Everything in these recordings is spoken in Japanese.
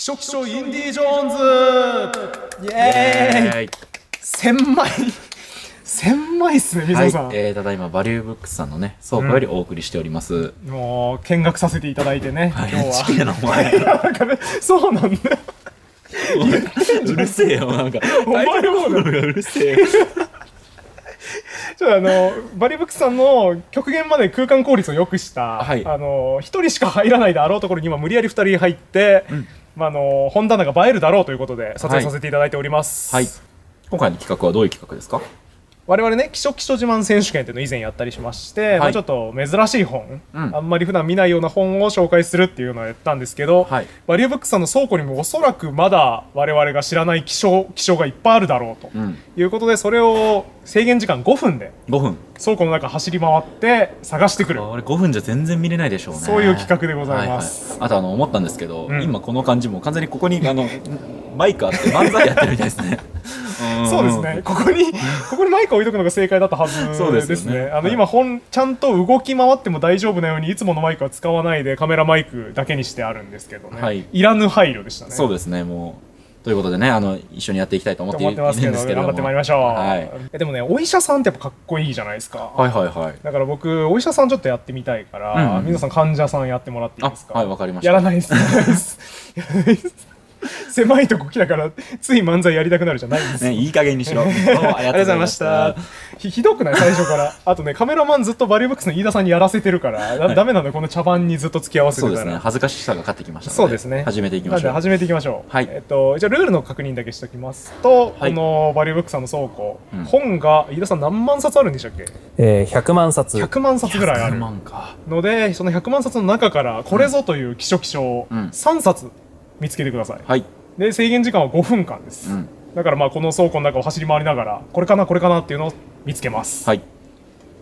しょきしょインディ・ージョーンズイエーイ1000枚1000枚っすね、水野さん、はい、えー、ただいま、バリューブックスさんのね、倉庫よりお送りしております。うん、もう、見学させていただいてね、今日は。そうなんだうるせえよ、なんか。お前ュうるせえちょっとあのバリブックさんの極限まで空間効率を良くした、はい、あの1人しか入らないであろうところに今無理やり2人入って、うまあ、の本棚が映えるだろうということで撮影させていただいております、はい、はい、今回の企画はどういう企画ですか我々ね「気象気象自慢選手権」っていうのを以前やったりしまして、はい、まあ、ちょっと珍しい本、うん、あんまり普段見ないような本を紹介するっていうのをやったんですけど、はい、バリューブックさんの倉庫にもおそらくまだ我々が知らない気象気象がいっぱいあるだろうということで、うん、それを制限時間5分で5分倉庫の中走り回って探してくるあれ5分じゃ全然見れないでしょうねそういう企画でございます、はいはい、あとあの思ったんですけど、うん、今この感じも完全にここにあのマイクあって漫才やってるみたいですね そうですね。ここに、ここにマイク置いとくのが正解だったはずですね。すねあの、はい、今ちゃんと動き回っても大丈夫なように、いつものマイクは使わないで、カメラマイクだけにしてあるんですけどね。はい、いらぬ配慮でしたね。そうですね、もう。ということでね、あの、一緒にやっていきたいと思っているんですけど頑張ってまいりましょう。はい、でもね、お医者さんってやっぱかっこいいじゃないですか。はいはいはい。だから僕、お医者さんちょっとやってみたいから、うん、皆さん患者さんやってもらっていいですかはい、わかりました。やらないです。狭いとこ来たからつい漫才やりたくなるじゃないんですね、いい加減にしろ。ありがとうございました。ひひどくない最初から。あとね、カメラマンずっとバリューブックスの飯田さんにやらせてるから、だ、はい、なのこの茶番にずっと付き合わせてから。そうですね、恥ずかしさが勝ってきましたそうですね。始めていきましょう。始めていきましょう。はい。えっと、じゃルールの確認だけしておきますと、はい、このバリューブックスさんの倉庫、うん、本が飯田さん何万冊あるんでしたっけえー、100万冊。100万冊ぐらいある。ので、その100万冊の中から、これぞという希少希少、うん、3冊。見つけてください、はい、で制限時間は5分間です、うん、だからまあこの倉庫の中を走り回りながらこれかなこれかなっていうのを見つけます、はい、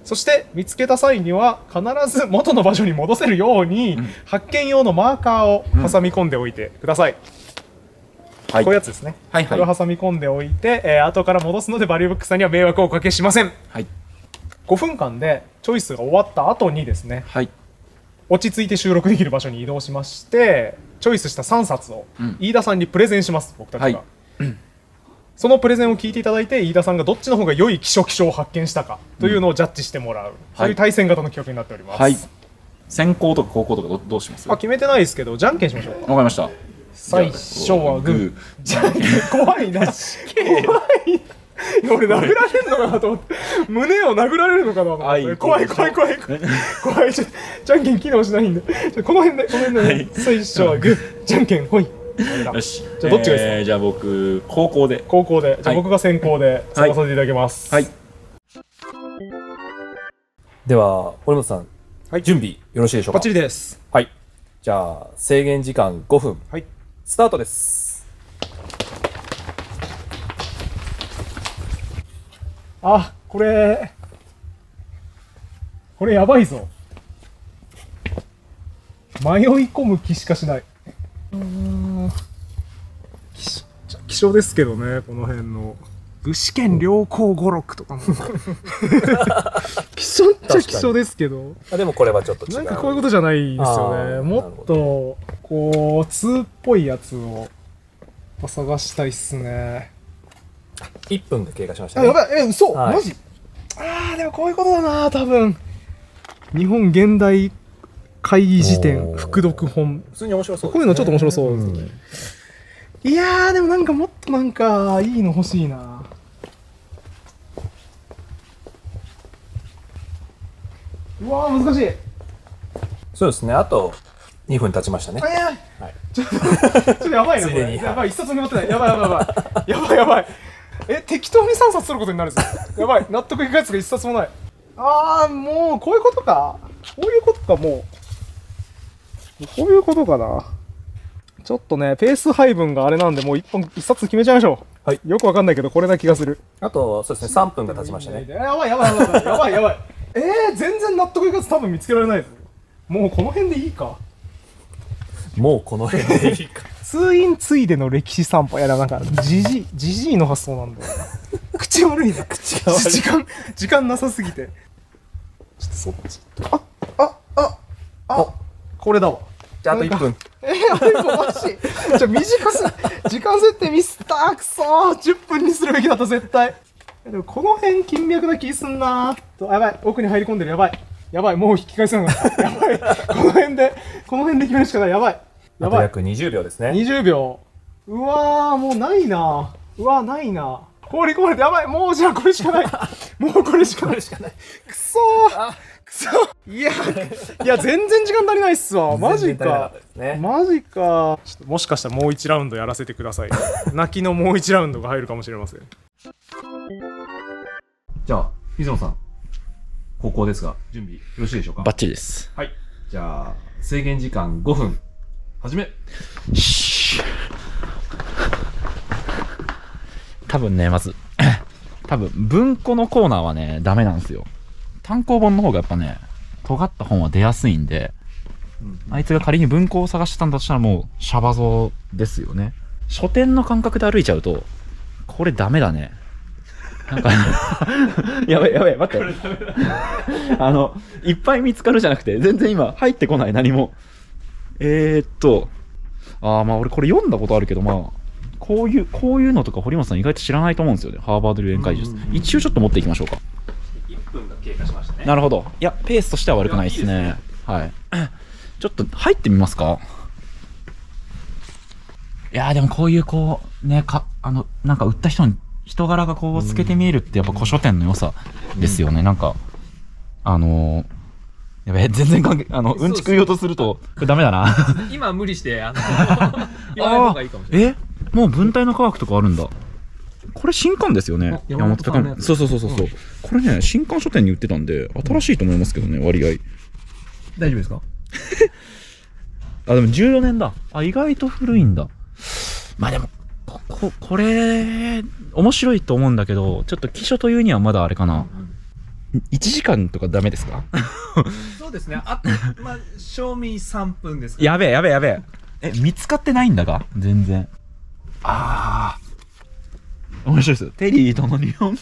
そして見つけた際には必ず元の場所に戻せるように、うん、発見用のマーカーを挟み込んでおいてください、はい、こういうやつですね、はいはい、これを挟み込んでおいて、えー、後から戻すのでバリューブックさんには迷惑をおかけしません、はい、5分間でチョイスが終わった後にですね、はい、落ち着いて収録できる場所に移動しましてチョイスした3冊を飯田さんにプレゼンします、僕たちが、はい、そのプレゼンを聞いていただいて飯田さんがどっちの方が良い希少希少を発見したかというのをジャッジしてもらう、うん、そういう対戦型の企画になっております、はい、先行とか後攻とかどどうしますあ決めてないですけどじゃんけんしましょうかわかりました最初はグーじゃんけん怖いな 怖いないや俺殴られるのかなと思って胸を殴られるのかな怖い怖い怖い怖い怖いじゃんけん機能しないんでこの辺でこの辺で、ね最初はグーじゃんけんほいよしじゃあどっちがいいですか、えー、じゃあ僕高校で高校でじゃあ僕が先行で探させていただきますはい、はい、では堀本さん、はい、準備よろしいでしょうかバッチリですはいじゃあ制限時間5分はいスタートですあこれこれやばいぞ迷い込む気しかしないうん。希少ですけどねこの辺の具志堅良好語録とかも希少 っちゃ希少ですけどあでもこれはちょっと違うなんかこういうことじゃないですよねもっとこう通っぽいやつを探したいっすね1分が経過しましたね。やばい、え、嘘、はい、マジああ、でもこういうことだな、多分。日本現代会議辞典、副読本。普通に面白そう、ね、こういうのちょっと面白そうね。うん、いやでもなんかもっとなんか、いいの欲しいな。うわ難しい。そうですね、あと2分経ちましたね。はい、ちょっと、やばいな、これ。やばい、一冊も持ってない。やばいやばいやばい。やばいやばい。え適当に3冊することになるぞ やばい納得いくやつが1冊もないああもうこういうことかこういうことかもうこういうことかなちょっとね、ペース配分があれなんで、もう 1, 本、1冊決めちゃいましょう。はい。よくわかんないけど、これな気がする。あと、そうですね、3分が経ちましたね。やばいやばいやばいやばいやばい。えー、全然納得いくやつ多分見つけられないもうこの辺でいいか。もうこの辺でいいか。通院ついでの歴史散歩。やらなんか、じじい、じじいの発想なんだよ。口悪いな。口が悪い。時間、時間なさすぎて。ちょっとそっち。あ、あ、あ、あ、これだわ。じゃあ、あと1分。えー、あれおかしいじゃ短す、時間設定ミスった。くそー。10分にするべきだった、絶対。でも、この辺、金脈な気すんなとやばい。奥に入り込んでる。やばい。やばい。もう引き返せなかった。やばい。この辺で、この辺で決めるしかない。やばい。あと約20秒ですね20秒うわもうないなうわないな氷こぼれてやばいもうじゃあこれしかない もうこれしかないクソクソくそくそいやいや全然時間足りないっすわマジか、ね、マジかもしかしたらもう1ラウンドやらせてください 泣きのもう1ラウンドが入るかもしれませんじゃあ水野さん高校ですが準備よろしいでしょうかバッチリですはいじゃあ制限時間5分始め多分ねまず 多分文庫のコーナーはねダメなんですよ単行本の方がやっぱね尖った本は出やすいんで、あいつが仮に文庫を探してたんだとしたらもうシャバ像ですよね書店の感覚で歩いちゃうとこれダメだねなんか やべやべ待って あのいっぱい見つかるじゃなくて全然今入ってこない何もえー、っと、ああ、まあ俺これ読んだことあるけど、まあ、こういう、こういうのとか堀本さん意外と知らないと思うんですよね。ハーバード流演会術。一応ちょっと持っていきましょうか。1分が経過しましたね。なるほど。いや、ペースとしては悪くないですね。いいすねはい。ちょっと入ってみますか。いやでもこういうこう、ね、か、あの、なんか売った人に、人柄がこう透けて見えるってやっぱ古書店の良さですよね。うん、なんか、あのーやべ全然関係あのうんちく言おうとするとこれダメだな 今無理してあの 言わない方がいいかもしれないえもう文体の科学とかあるんだこれ新刊ですよね山本高そうそうそうそう、うん、これね新刊書店に売ってたんで新しいと思いますけどね割合大丈夫ですか あでも14年だあ意外と古いんだまあでもこここれ面白いと思うんだけどちょっと記書というにはまだあれかな、うん1時間とかダメですか そうですねあとまあ賞味3分ですか、ね、やべえやべえやべええ見つかってないんだが全然ああ面白いですテリーとの日本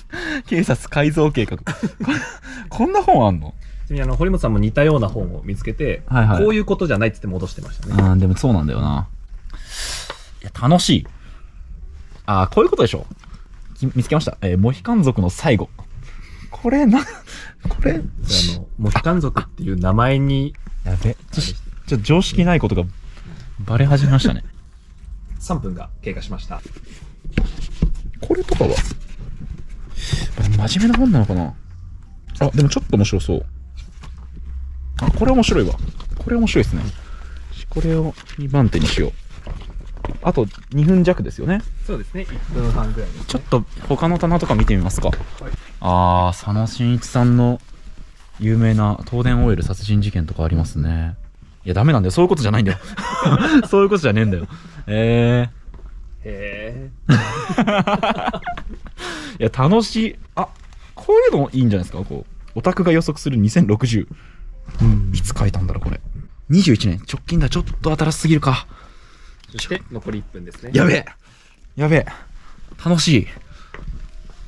警察改造計画 こんな本あんのちなみにあの堀本さんも似たような本を見つけて、はいはい、こういうことじゃないっつって戻してましたねあでもそうなんだよないや楽しいああこういうことでしょ見つけました、えー、モヒカン族の最後これな、これあの、モヒカン族っていう名前に。やべ。ちょ、ちょ常識ないことがバレ始めましたね。3分が経過しました。これとかは、真面目な本なのかなあ、でもちょっと面白そう。あ、これ面白いわ。これ面白いですね。これを2番手にしよう。あと2分弱ですよねそうですね1分半ぐらい、ね、ちょっと他の棚とか見てみますか、はい、ああ佐野真一さんの有名な東電オイル殺人事件とかありますねいやダメなんだよそういうことじゃないんだよ そういうことじゃねえんだよえー、へえいや楽しいあこういうのもいいんじゃないですかこうオタクが予測する2060、うん、いつ書いたんだろうこれ21年直近だちょっと新しすぎるかそして残り1分ですねやべえやべえ楽しい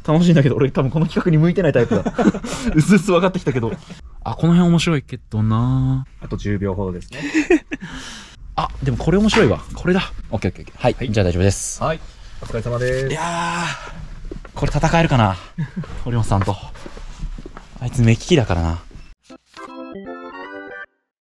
楽しいんだけど俺多分この企画に向いてないタイプだ うすうす分かってきたけどあこの辺面白いけどなあと10秒ほどですね あでもこれ面白いわこれだ OKOKOK はい、はい、じゃあ大丈夫ですはいお疲れ様ですいやこれ戦えるかな 堀本さんとあいつ目利きだからな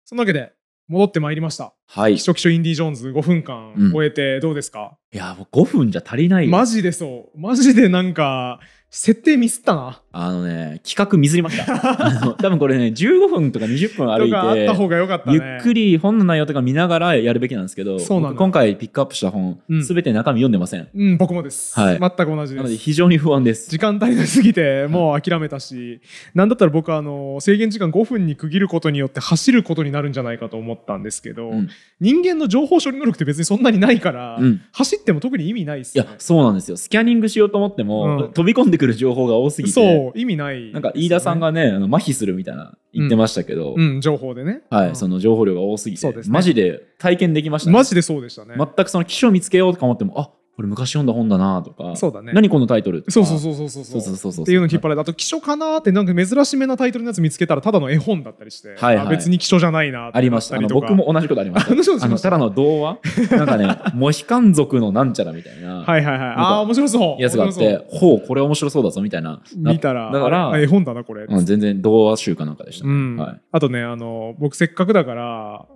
そんなわけで戻ってまいりました。はい。秘書秘書インディ・ジョーンズ5分間終えてどうですか、うん、いや、もう5分じゃ足りないマジでそう。マジでなんか、設定ミスったなあのね企画ミスりました多分これね15分とか20分歩いて、ね、ゆっくり本の内容とか見ながらやるべきなんですけどそうなん今回ピックアップした本すべ、うん、て中身読んでません、うん、僕もです、はい、全く同じですなので非常に不安です時間足りなすぎてもう諦めたし、なんだったら僕あの制限時間5分に区切ることによって走ることになるんじゃないかと思ったんですけど、うん、人間の情報処理能力って別にそんなにないから、うん、走っても特に意味ないっすね、いやそうなんですよスキャニングしようと思っても、飛び込んでくくる情報が多すぎてそう意味ない、ね、なんか飯田さんがねあの麻痺するみたいな言ってましたけど、うん、うん、情報でねはい、うん、その情報量が多すぎてそうです、ね、マジで体験できました、ね、マジでそうでしたね全くその機種を見つけようとか思ってもあこれ昔読んだ本だなとかそうだね何このタイトルとかそうそうそうそうそうそうそうそうっていうの引っ張られた。あと「記書かな?」ってなんか珍しめなタイトルのやつ見つけたらただの絵本だったりして、はいはい、別に記書じゃないなありました僕も同じことありましたあのただ の童話なんかねモヒカン族のなんちゃらみたいなはいはいはいああ面白そうやつがあってほうこれ面白そうだぞみたいな見たらだから絵本だなこれ、うん、全然童話集かなんかでした、うんはい、あとねあの僕せっかくだから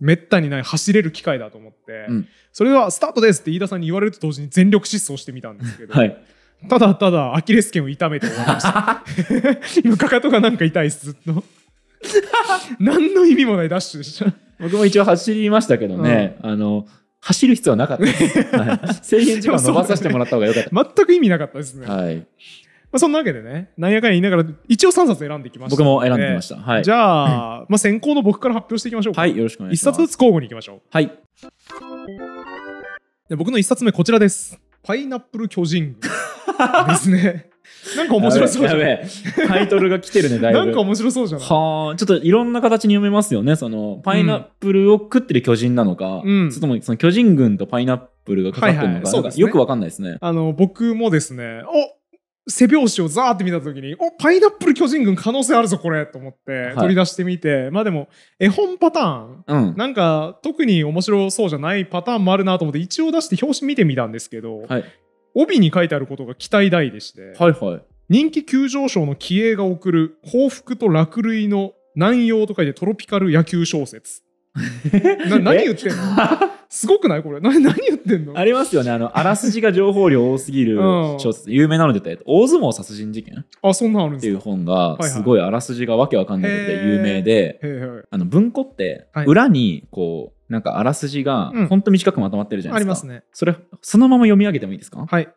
めったにない走れる機会だと思って、うんそれはスタートですって飯田さんに言われると同時に全力疾走してみたんですけど、はい、ただただアキレス腱を痛めて終わりました 今かかとがなんか痛いですずっと 何の意味もないダッシュでした僕も一応走りましたけどね、うん、あの走る必要はなかったです、はい、制限時間伸ばさせてもらった方が良かった、ね、全く意味なかったですねはいまあ、そんなわけでね、なんやかんや言いながら、一応3冊選んでいきました、僕も選んできました。はい、じゃあ、まあ、先行の僕から発表していきましょうか。はい、よろしくお願いします。1冊ずつ交互にいきましょう。はい。で僕の一冊目こちらです。パイナップル巨人 ですね。なんか面白そうじゃん。タイトルが来てるね、だいぶ。なんか面白そうじゃん。はあ、ちょっといろんな形に読めますよね。その、パイナップルを食ってる巨人なのか、うん、それともその巨人軍とパイナップルがかかってるのか、はいはいね、よくわかんないですね。あの、僕もですね、お背表紙をザーって見た時に、お、パイナップル巨人軍可能性あるぞ、これと思って取り出してみて、はい、まあでも、絵本パターン、うん、なんか特に面白そうじゃないパターンもあるなと思って、一応出して表紙見てみたんですけど、はい、帯に書いてあることが期待大でして、はいはい、人気急上昇の気鋭が送る幸福と落類の南洋と書いてトロピカル野球小説。な何言ってんのすごくないこれ何何言ってんのありますよねあのあらすじが情報量多すぎる小説、うん、有名なので言ったら「大相撲殺人事件」あそんなあるんですっていう本がすごいあらすじがわけわかんないので有名で、はいはい、あの文庫って裏にこうなんかあらすじがほんと短くまとまってるじゃないですか、うん、ありますねそれそのまま読み上げてもいいですかはい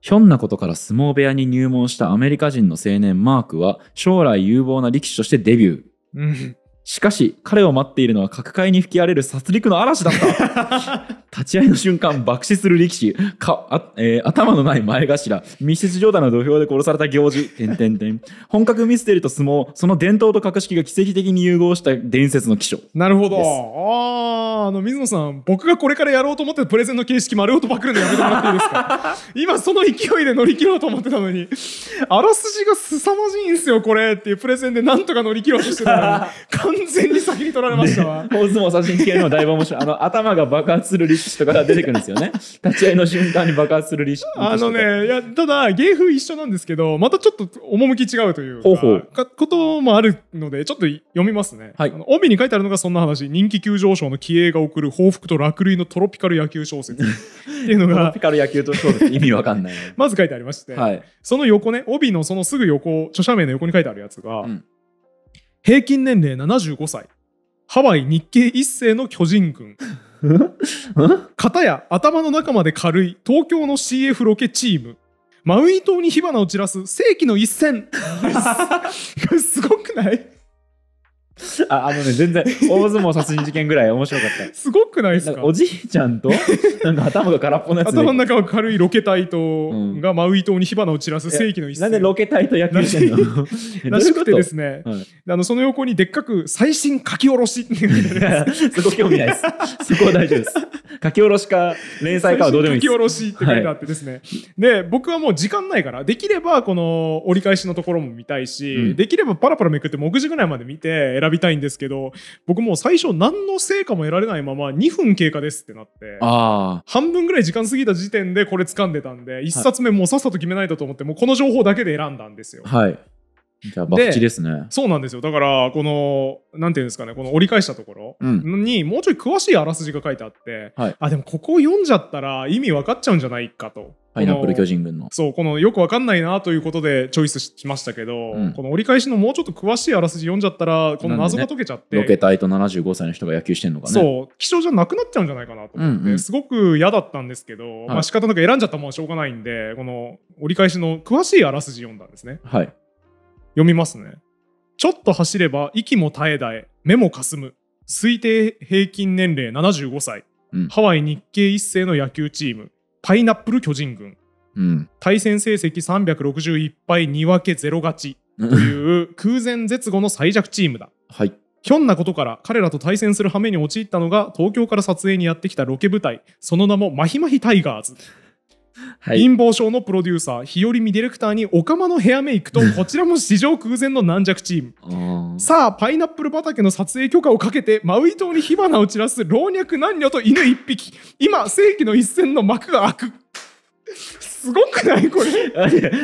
ひょんなことから相撲部屋に入門したアメリカ人の青年マークは将来有望な力士としてデビュー。うん、しかし、彼を待っているのは各界に吹き荒れる殺戮の嵐だった。立ち合いの瞬間、爆死する力士、かえー、頭のない前頭、密室状態の土俵で殺された行事、点点点。本格ミステリーと相撲、その伝統と格式が奇跡的に融合した伝説の起承。なるほど。ああ、あの、水野さん、僕がこれからやろうと思ってプレゼンの形式丸ごとパクるのやめてもらっていいですか 今、その勢いで乗り切ろうと思ってたのに、あらすじが凄まじいんですよ、これっていうプレゼンでなんとか乗り切ろうとしてたのに、全に先に取られましたわ。大相撲写真系のだいぶ面白い。あの、頭が爆発する力士とかが出てくるんですよね。立ち合いの瞬間に爆発する力士。あのね、いや、ただ、芸風一緒なんですけど、またちょっと趣違うというか、ほうほうかこともあるので、ちょっと読みますね、はい。帯に書いてあるのがそんな話。人気急上昇の気鋭が送る報復と落類のトロピカル野球小説。っていうのが。トロピカル野球と小説、意味わかんない。まず書いてありまして、はい、その横ね、帯のそのすぐ横、著者名の横に書いてあるやつが、うん平均年齢75歳ハワイ日系一世の巨人軍型 や頭の中まで軽い東京の CF ロケチームマウイ島に火花を散らす世紀の一戦 すごくないああのね全然大相撲殺人事件ぐらい面白かったすごくないですかおじいちゃんとなんか頭が空っぽなやつ頭の中は軽いロケ隊と、がマウイ島に火花を散らす世紀の一戦なんでロケ隊と野球してんの らしくてですね、はい、あのその横にでっかく最新書き下ろしって書すごい 興味ないですそこは大丈夫です書き下ろしか連載かはどうでもいいです書き下ろしって書いてあってですね、はい、で僕はもう時間ないからできればこの折り返しのところも見たいし、うん、できればパラパラめくって目次ぐらいまで見て選選びたいんですけど僕もう最初何の成果も得られないまま2分経過ですってなって半分ぐらい時間過ぎた時点でこれ掴んでたんで1冊目もうさっさと決めないとと思ってもうこの情報だけで選んだんですよ。はいじゃあバッチですねそうなんですよだからこのなんていうんですかねこの折り返したところに、もうちょい詳しいあらすじが書いてあって、はい、あでもここを読んじゃったら意味分かっちゃうんじゃないかとパイナップル巨人軍のそうこのよくわかんないなということでチョイスしましたけど、うん、この折り返しのもうちょっと詳しいあらすじ読んじゃったらこの謎が解けちゃって、ね、ロケ隊と75歳の人が野球してんのかねそう気象じゃなくなっちゃうんじゃないかなと思って、うんうん、すごく嫌だったんですけど、はい、まあ仕方なく選んじゃったものはしょうがないんでこの折り返しの詳しいあらすじ読んだんですねはい読みますねちょっと走れば息も絶え絶え目もかすむ推定平均年齢75歳、うん、ハワイ日系一世の野球チームパイナップル巨人軍、うん、対戦成績361敗2分け0勝ちという 空前絶後の最弱チームだ。はいひょんなことから彼らと対戦する羽目に陥ったのが東京から撮影にやってきたロケ部隊その名もマヒマヒタイガーズはい、貧乏症のプロデューサー日和美ディレクターにオカマのヘアメイクと こちらも史上空前の軟弱チーム さあパイナップル畑の撮影許可をかけてマウイ島に火花を散らす老若男女と犬1匹今世紀の一戦の幕が開くすごくないこれ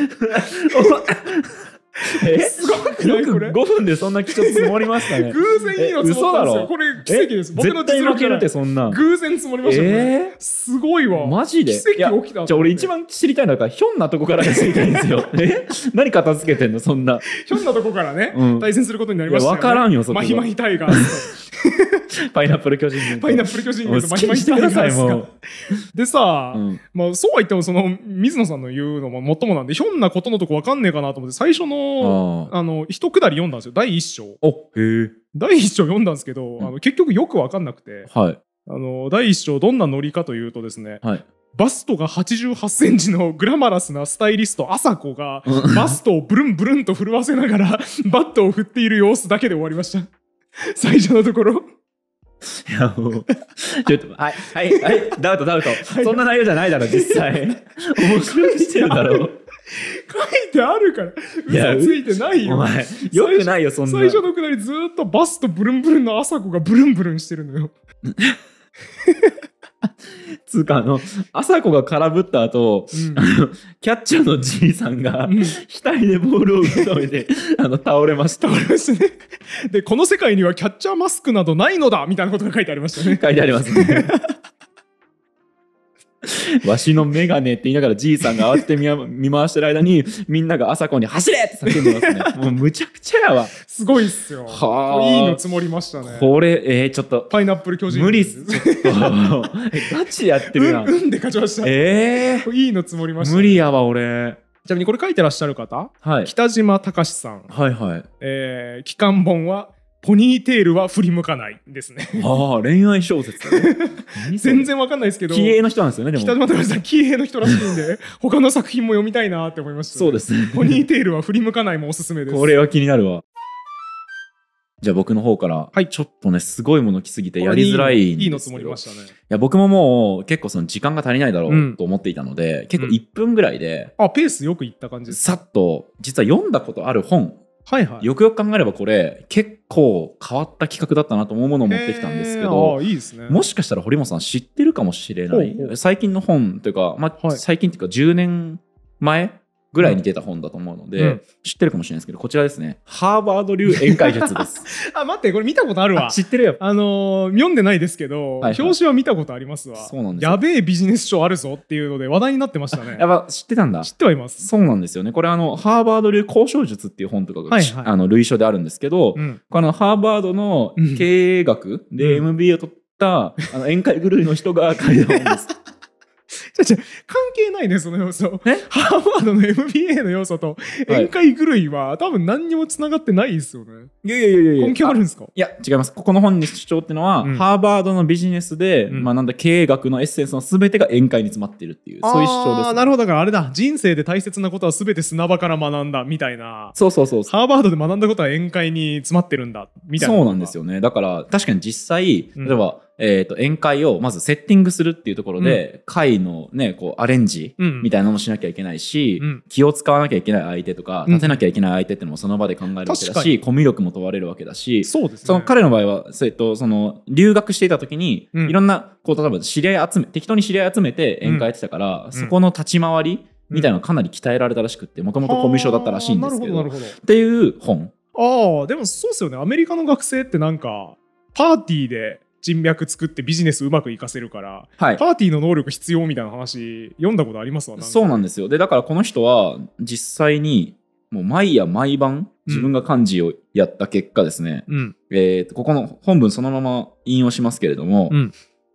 え、すごくないこれ。5分でそんな基調積もりましたね。偶然いいの積もったんですよ。これ奇跡です。僕の実力るってそんな。偶然積もりましたね。えー、すごいわ。マジで奇跡起きた。じゃあ俺一番知りたいのは、ひょんなとこから知りたいんですよ。え何片付けてんのそんな。ひょんなとこからね、対戦することになりましたよ、ね。わからんよ、そこ。マヒマヒタイ パイナップル巨人軍。パイナップル巨人軍とでさ、うん、まあそうは言ってもその水野さんの言うのももっともなんでひょんなことのとこわかんねえかなと思って最初のあの一くだり読んだんですよ第一章。第一章読んだんですけど、うん、あの結局よくわかんなくて、はい、あの第一章どんなノリかというとですね、はい、バストが88センチのグラマラスなスタイリスト、朝子が、バストをブルンブルンと震わせながら、バットを振っている様子だけで終わりました。最初のところいやもうちょっとはいはいはいダウトダウト、そんな内容じゃないだろ実際面白くしてるだろ書いてあるから嘘ついてないよお前よくないよそんな最初のくだりずっとバスとブルンブルンの朝子がブルンブルンしてるのよ つうか、あの、朝子が空振った後、うん、あの、キャッチャーのじいさんが、額でボールを打ためて、あの、倒れました。倒れましたね。で、この世界にはキャッチャーマスクなどないのだみたいなことが書いてありましたね。書いてありますね。わしのメガネって言いながらじいさんが慌てて 見回してる間に、みんなが朝子に走れって叫んでますね。もうむちゃくちゃやわ。すごいっすよ。はあ。いいの積もりましたね。これ、えー、ちょっと。パイナップル巨人。無理っす。ガチやってるな。うん、うんで勝ちました。ええー。いいの積もりました、ね、無理やわ、俺。ちなみにこれ書いてらっしゃる方、はい、北島隆さん、はいはいえー、期間本はポニーテールは振り向かないですね。ああ、恋愛小説ね。全然わかんないですけど。気鋭の人なんですよね、でも。北島太郎さん、気鋭の人らしいんで、他の作品も読みたいなって思いました、ね、そうですね。ポニーテールは振り向かないもおすすめです。これは気になるわ。じゃあ僕の方から、はい、ちょっとね、すごいもの来すぎてやりづらいいいの積もりましたね。いや、僕ももう結構その時間が足りないだろうと思っていたので、うん、結構1分ぐらいで、うん、あ、ペースよくいった感じですさっと、実は読んだことある本はいはい、よくよく考えればこれ結構変わった企画だったなと思うものを持ってきたんですけどいいです、ね、もしかしたら堀本さん知ってるかもしれない最近の本というか、まあ、はい、最近というか10年前ぐらいに出た本だと思うので、うん、知ってるかもしれないですけどこちらですねハーバード流宴会術です あ待ってこれ見たことあるわ知ってるよあの読んでないですけど、はいはい、表紙は見たことありますわそうなんですやべえビジネス書あるぞっていうので話題になってましたね やっぱ知ってたんだ知ってはいますそうなんですよねこれあのハーバード流交渉術っていう本とかが、はいはい、あの類書であるんですけど、うん、このハーバードの経営学で MBA を取った、あの宴会狂いの人が書いた本です じゃ関係ないね、その要素。ハーバードの MBA の要素と宴会狂いは、はい、多分何にも繋がってないですよね。いやいやいやいや。根拠あるんですかいや、違います。ここの本の主張ってのは、うん、ハーバードのビジネスで、うん、まあなんだ、経営学のエッセンスの全てが宴会に詰まっているっていう、そういう主張です、ね、なるほど。だからあれだ。人生で大切なことは全て砂場から学んだ、みたいな。そうそうそうハーバードで学んだことは宴会に詰まってるんだ、みたいな。そうなんですよね。だから、確かに実際、例えば、うんえっ、ー、と、宴会をまずセッティングするっていうところで、会のね、こう、アレンジみたいなのもしなきゃいけないし、気を使わなきゃいけない相手とか、立てなきゃいけない相手っていうのもその場で考えるわけだし、コミュ力も問われるわけだし、そうです、ね、その彼の場合は、えっと、その、留学していた時に、いろんな、こう、例えば知り合い集め、適当に知り合い集めて宴会やってたから、そこの立ち回り、みたいなのかなり鍛えられたらしくってもともとコミュ障だったらしいんですけどっていう本ああでもそうですよねアメリカの学生ってなんかパーティーで人脈作ってビジネスうまくいかせるから、はい、パーティーの能力必要みたいな話読んだことありますわそうなんですよでだからこの人は実際にもう毎夜毎晩自分が幹事をやった結果ですね、うん、えー、ここの本文そのまま引用しますけれども、うん、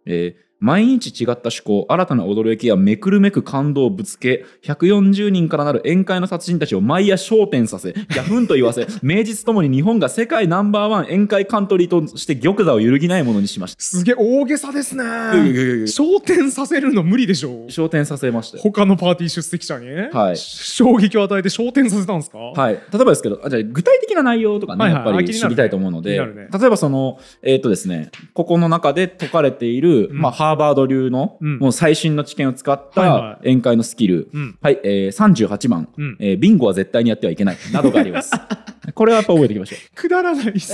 えー毎日違った趣向、新たな驚きやめくるめく感動をぶつけ、140人からなる宴会の達人たちを毎夜焦点させ、ギャフンと言わせ、名実ともに日本が世界ナンバーワン宴会カントリーとして玉座を揺るぎないものにしました。すげえ大げさですね。焦点させるの無理でしょ焦点させました他のパーティー出席者にはい、衝撃を与えて焦点させたんですかはい。例えばですけど、あじゃあ具体的な内容とかね、はいはい、やっぱり知りたいと思うので、ねね、例えばその、えっ、とですね、ここの中で解かれている、うん、まあ、ーバード流の、もう最新の知見を使った宴会のスキル、はい、はい、えー、38番、うん、えー、ビンゴは絶対にやってはいけない、などがあります。これはやっぱ覚えておきましょう。くだらないっす。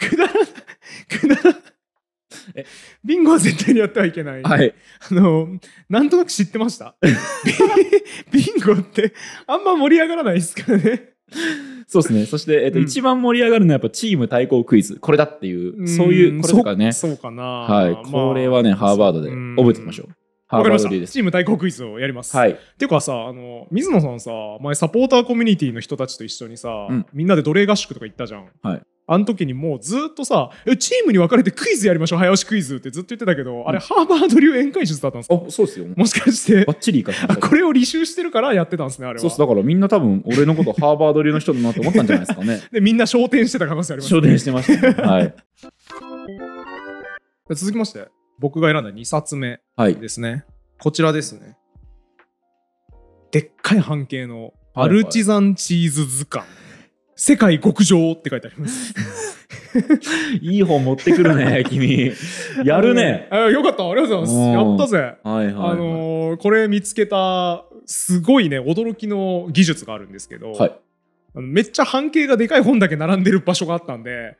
くだらない。くだらない。えビンゴは絶対にやってはいけない。はい。あの、なんとなく知ってました。ビンゴってあんま盛り上がらないですからね。そうですね。そして、えっと、一番盛り上がるのはやっぱチーム対抗クイズ。これだっていう、そういう、これとかね。そうかな。はい。これはね、ハーバードで覚えておきましょう。わかりました。チーム対抗クイズをやります。はい。ていうかさ、あの、水野さんさ、前サポーターコミュニティの人たちと一緒にさ、みんなで奴隷合宿とか行ったじゃん。はい。あの時にもうずっとさ、チームに分かれてクイズやりましょう、早押しクイズってずっと言ってたけど、あれハーバード流宴会術だったんですかあ、そうですよ。もしかして。バッチリかこれを履修してるからやってたんですね、あれは。そうです。だからみんな多分、俺のことハーバード流の人だなと思ったんじゃないですかね。で、みんな昇天してた可能性あります、ね。昇天してました、はい。続きまして、僕が選んだ2冊目ですね。はい、こちらですね。でっかい半径のアルチザンチーズ図鑑。はいはい世界極上って書いてあります。いい本持ってくるね、君。やるね。あよかった。ありがとうございます。やったぜ。はいはい、はい、あのー、これ見つけた、すごいね、驚きの技術があるんですけど、はい、めっちゃ半径がでかい本だけ並んでる場所があったんで、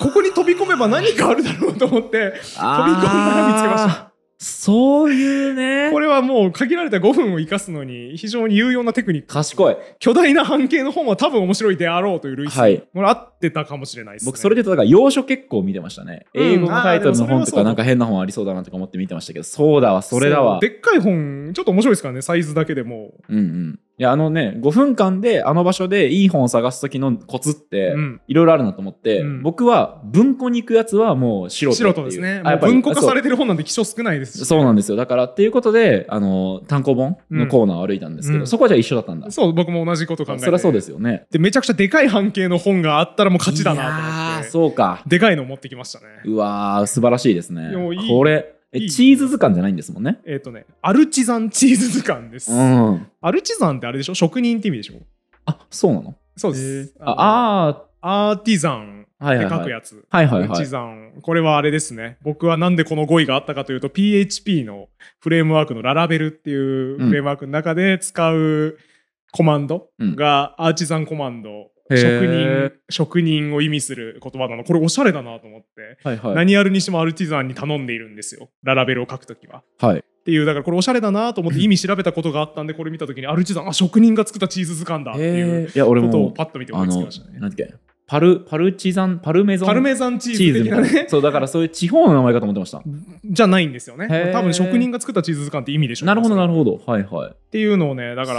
ここに飛び込めば何かあるだろうと思って、飛び込んだら見つけました。そういうね。これはもう限られた5分を生かすのに非常に有用なテクニック。賢い。巨大な半径の本は多分面白いであろうという類似。はい。これ合ってたかもしれないです、ね、僕それでだから要所結構見てましたね。英語のタイトルの本とかなんか変な本ありそうだなとか思って見てましたけど、そうだわ、それだわ。でっかい本、ちょっと面白いですからね、サイズだけでも。うんうん。やあのね5分間であの場所でいい本を探す時のコツっていろいろあるなと思って、うん、僕は文庫に行くやつはもう素人素人ですね文庫化されてる本なんて希少少ないですし、ね、そうなんですよだからっていうことであの単行本のコーナーを歩いたんですけど、うん、そこはじゃあ一緒だったんだそう僕も同じこと考えてそりゃそうですよねでめちゃくちゃでかい半径の本があったらもう勝ちだなと思ってそうかでかいのを持ってきましたねうわー素晴らしいですねこれえ、チーズ図鑑じゃないんですもんね。えっ、ー、とね、アルチザンチーズ図鑑です、うん。アルチザンってあれでしょ職人って意味でしょあ、そうなのそうです。ああアーティザンって書くやつ。はいはいはい。アルチザン。これはあれですね。僕はなんでこの語彙があったかというと、PHP のフレームワークのララベルっていうフレームワークの中で使うコマンドがアーチザンコマンド職人、職人を意味する言葉なの。これおしゃれだなと思って、はいはい、何やるにしてもアルティザンに頼んでいるんですよ。ララベルを書くときは。はい。っていう、だからこれおしゃれだなと思って意味調べたことがあったんで、これ見たときに、アルチザン、あ、職人が作ったチーズ図鑑だっていうことをパッと見て思いつきましたね。なんパル、パルチザン、パルメゾン。パルメザンチーズみたいなね。そう、だからそういう地方の名前かと思ってました。じゃないんですよね。多分職人が作ったチーズ図鑑って意味でしょう、ね、なるほど、なるほど。はいはい。っていうのをね、だか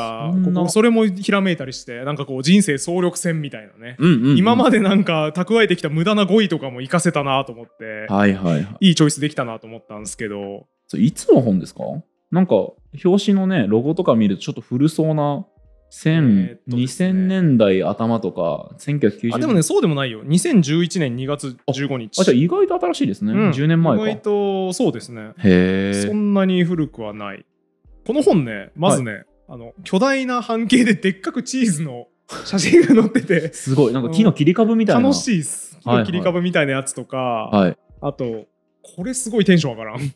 ら、そそれもひらめいたりして、なんかこう人生総力戦みたいなね。うんうんうん、今までなんか蓄えてきた無駄な語彙とかも活かせたなと思って、はいはい、はい。いいチョイスできたなと思ったんですけど。それいつの本ですかなんか、表紙のね、ロゴとか見るとちょっと古そうな。2000年代頭とか1990年あでもね、そうでもないよ。2011年2月15日。あじゃあ意外と新しいですね、うん10年前か意外と、そうですね。へえそんなに古くはない。この本ね、まずね、あの巨大な半径ででっかくチーズの写真が載ってて すごいなんか木の切り株みたいな楽しいっす。木の切り株みたいなやつとか、はいあとこれすごいテンション上がらん。は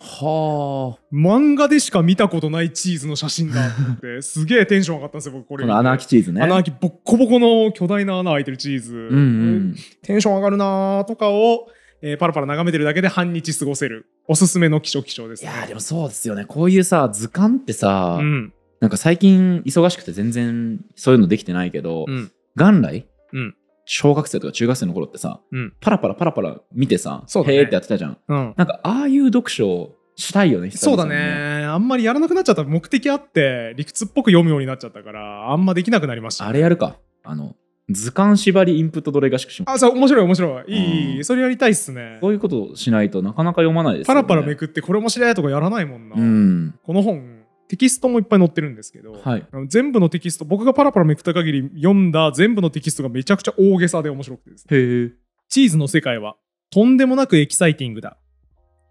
あ。漫画でしか見たことないチーズの写真だって、すげえテンション上がったんですよ、僕これ。この穴開きチーズね。穴開き、ボッコボコの巨大な穴開いてるチーズ。うん、うん、テンション上がるなーとかを、えー、パラパラ眺めてるだけで半日過ごせる。おすすめの希少希少です、ね、いやでもそうですよね。こういうさ、図鑑ってさ、うん、なんか最近忙しくて全然そういうのできてないけど、うん、元来、うん、小学生とか中学生の頃ってさ、うん、パラパラパラパラ見てさ、ね、へえってやってたじゃん、うん、なんかああいう読書をしたいよね、ね、そうだねあんまりやらなくなっちゃった目的あって理屈っぽく読むようになっちゃったからあんまできなくなりました、ね、あれやるかあの図鑑縛りインプットどれがしくしあそう面白い面白いいい、うん、それやりたいっすねそういうことしないとなかなか読まないです、ね、パラパラめくってこれも知り合いとかやらないもんな、うん、この本テキストもいっぱい載ってるんですけど、はい、全部のテキスト僕がパラパラめくった限り読んだ全部のテキストがめちゃくちゃ大げさで面白くてですねチーズの世界はとんでもなくエキサイティングだ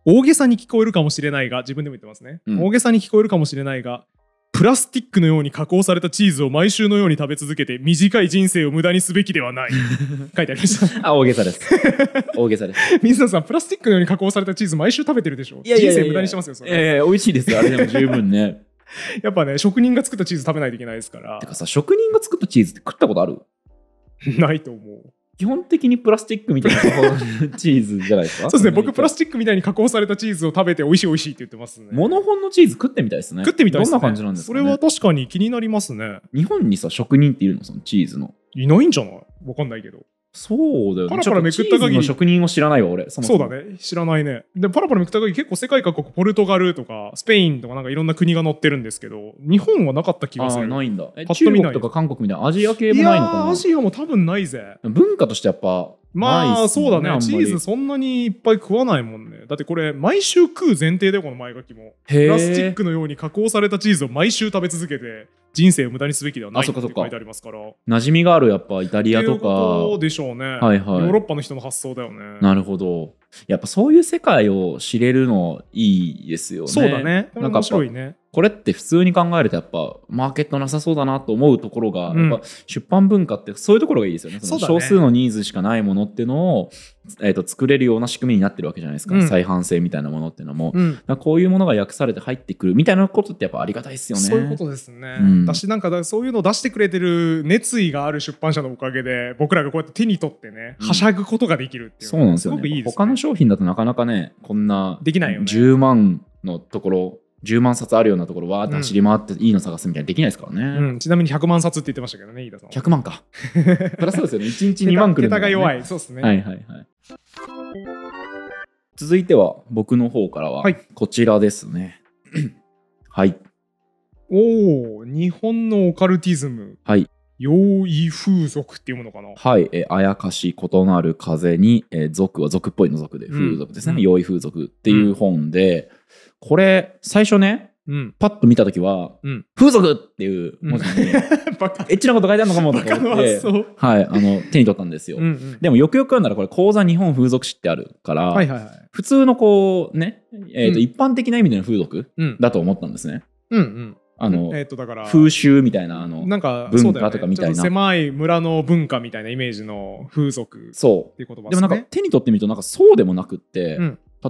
大げさに聞こえるかもしれないが自分でも言ってますね、うん、大げさに聞こえるかもしれないがプラスティックのように加工されたチーズを毎週のように食べ続けて短い人生を無駄にすべきではない書いてありました あ大げさです 大げさです水野さんプラスティックのように加工されたチーズ毎週食べてるでしょいやいやいや人生無駄にしてますよそれいやいや美味しいですあれでも十分ね やっぱね、職人が作ったチーズ食べないといけないですから。てかさ、職人が作ったチーズって食ったことある ないと思う。基本的にプラスチックみたいなチーズじゃないですか そうですね、僕、プラスチックみたいに加工されたチーズを食べて、美味しい美味しいって言ってますね。モノホンのチーズ食ってみたいですね。食ってみたいですね。どんな感じなんですか、ね、それは確かに気になりますね。日本にさ、職人っているのそのチーズの。いないんじゃないわかんないけど。そうだよね。パラパラめくった限り。職人を知らないわ、俺そもそも。そうだね。知らないね。で、パラパラめくった限り結構世界各国、ポルトガルとか、スペインとかなんかいろんな国が載ってるんですけど、日本はなかった気がする。ないんだ。え、中国とか韓国みたいなアジア系もないのかなアジアも多分ないぜ。文化としてやっぱ、まあ、ね、そうだねチーズそんなにいっぱい食わないもんねだってこれ毎週食う前提でこの前書きもプラスチックのように加工されたチーズを毎週食べ続けて人生を無駄にすべきではないって書いてありますから馴染みがあるやっぱイタリアとかでしょうね、はいはい、ヨーロッパの人の発想だよねなるほどやっぱそういう世界を知れるのいいですよねそうだねこれ面白いねこれって普通に考えるとやっぱマーケットなさそうだなと思うところが、うん、やっぱ出版文化ってそういうところがいいですよね、ね、少数のニーズしかないものっていうのをえーと、作れるような仕組みになってるわけじゃないですか、うん、再販性みたいなものっていうのも、うん、こういうものが訳されて入ってくるみたいなことってやっぱありがたいですよね。そういうことですね、うん、だしなんかそういうのを出してくれてる熱意がある出版社のおかげで僕らがこうやって手に取ってね、はしゃぐことができるっていうそうなんですよ、ね、すごくいいです、ね、他の商品だとなかなかねこんなできないよ、10万のところ10万冊あるようなところわーって走り回っていいの探すみたいなできないですからね、うん、ちなみに100万冊って言ってましたけどね飯田さん100万かプラスですよね1日2万くらんだ、ね、弱いそうですねはいはいはい続いては僕の方からはこちらですね はい、おお日本のオカルティズムはい用意風俗っていうものかなはい、えあやかし異なる風に、え俗は俗っぽいの俗で風俗ですね、うん、用意風俗っていう本で、うんこれ、最初ね、うん、パッと見た時は、うん、風俗っていう文字に、う ん、エッチなこと書いてあるのかもと思って、はい、あの手に取ったんですよ、うんうん、でもよくよく読んだらこれ「講座日本風俗誌」ってあるから、はいはいはい、普通のこうね、えーと、うん、一般的な意味での風俗だと思ったんですね。うんうんあの、えー、とだから風習みたいなあのなんか文化とかみたいな、ね、狭い村の文化みたいなイメージの風俗そうっていう言葉で、ね,、もなんか手に取ってみるとなんかそうでもなくって、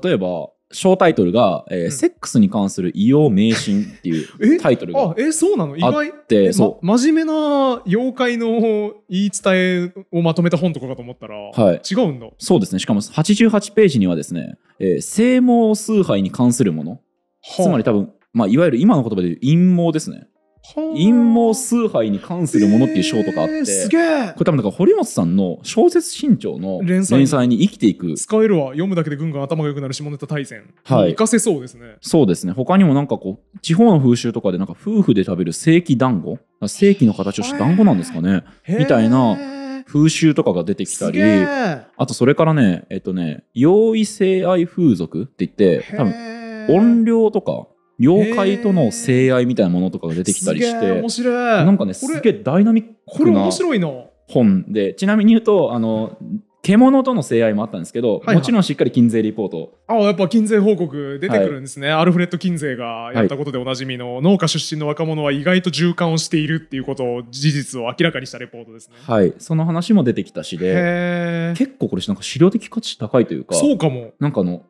例えば小タイトルが、えーうんセックスに関する異様迷信っていう タイトルがあ、え、そうなの意外って、そま真面目な妖怪の言い伝えをまとめた本とかかと思ったら、はい違うんだ。そうですね。しかも88ページにはですね、えー、性毛崇拝に関するもの、つまり、り多分、まあ、いわゆる今の言葉で言う陰謀ですね。陰謀崇拝に関するものっていう章とかあって、えー、すげえこれ多分だから堀本さんの小説新潮の連載に生きていく使えるわ読むだけでぐんぐん頭が良くなる下ネタ大戦はいかせそうですねそうですね他にもなんかこう地方の風習とかでなんか夫婦で食べる正規団子正規の形をした団子なんですかねみたいな風習とかが出てきたりあとそれからねえっとね用意性愛風俗って言って多分怨霊とか妖怪との性愛みたいなものとかが出てきたりして面白いなんかねすげえダイナミックなこれ面白い本でちなみに言うとあの獣との性愛もあったんですけど、はいはい、もちろんしっかり金税リポートああやっぱ金税報告出てくるんですね、はい、アルフレッド・金税がやったことでおなじみの、はい、農家出身の若者は意外と循環をしているっていうことを事実を明らかにしたレポートですねはいその話も出てきたしで結構これなんか資料的価値高いというかそうかもなんかあの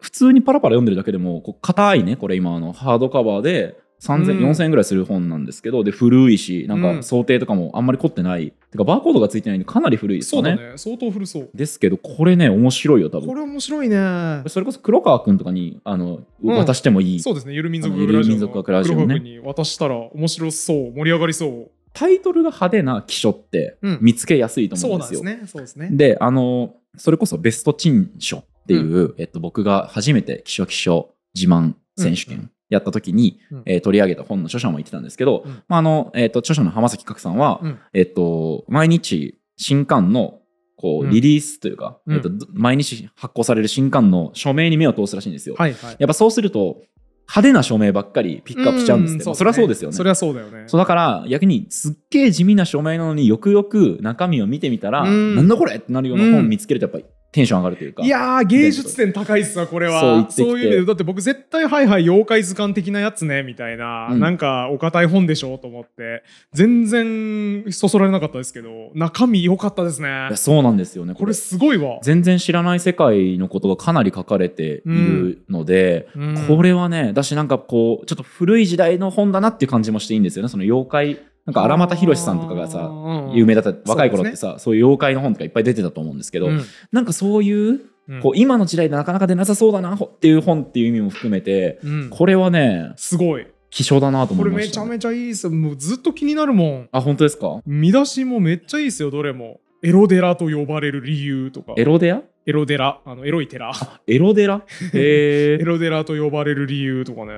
普通にパラパラ読んでるだけでも、こう、硬いね、これ今、あの、ハードカバーで、3000、うん、4000円ぐらいする本なんですけど、で、古いし、なんか想定とかもあんまり凝ってない。うん、てか、バーコードがついてないんで、かなり古いですよね。そうだね。相当古そう。ですけど、これね、面白いよ、多分。これ面白いね。それこそ黒川君とかに、あの、うん、渡してもいい。そうですね。ゆる民族学ラゆる民族学ラジオ、ね。に渡したら面白そう、盛り上がりそう。タイトルが派手な記書って見つけやすいと思うんですよ。うん、そうですね。そうですね。で、あの、それこそベスト陳書っていう、うん、えっと、僕が初めて気象気象自慢選手権やった時に、うん、えー、取り上げた本の著者も言ってたんですけど、うん、まああのえっ、と著者の浜崎角さんは、えっと、毎日新刊のこうリリースというか、えっと、毎日発行される新刊の署名に目を通すらしいんですよ。はいはい、やっぱそうすると派手な署名ばっかりピックアップしちゃうんですけど、そね、それはそうですよね。それはそうだよね。そうだから、逆にすっげえ地味な署名なのによくよく中身を見てみたら、んなんだこれってなるような本見つけるとやっぱりテンション上がるというか。いやー、芸術点高いっすわ、これは。そういう意味で、だって僕絶対、はいはい、妖怪図鑑的なやつね、みたいな、うん、なんかお堅い本でしょと思って、全然そそられなかったですけど、中身良かったですね。そうなんですよねこ。これすごいわ。全然知らない世界のことがかなり書かれているので、うんうん、これはね、だしなんかこう、ちょっと古い時代の本だなっていう感じもしていいんですよね、その妖怪。なんか荒俣宏さんとかがさ、有名だった若い頃ってさ、そういう妖怪の本とかいっぱい出てたと思うんですけど、なんかそういう、こう今の時代でなかなか出なさそうだなっていう本っていう意味も含めて、これはね、すごい。希少だなと思いました、これめちゃめちゃいいですよ。もうずっと気になるもん。あ、本当ですか見出しもめっちゃいいですよ、どれも。エロ寺と呼ばれる理由とか。エロ寺エロ寺。あの、エロい寺。エロ寺ラえ。エロ寺 と呼ばれる理由とかね。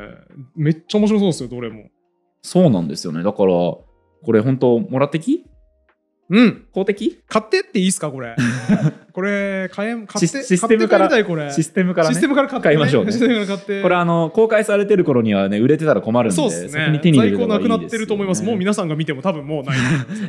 めっちゃ面白そうですよ、どれも。そうなんですよね。だから、これ本当もらってきうん公的買ってっていいですかこれ これ買え買ってシステムからシステムから、ね、システムから買っね、買いましょう、ね、システムから買ってこれあの公開されてる頃にはね売れてたら困るんでそうですねに手に在庫なくなってると思いますもう皆さんが見ても多分もうない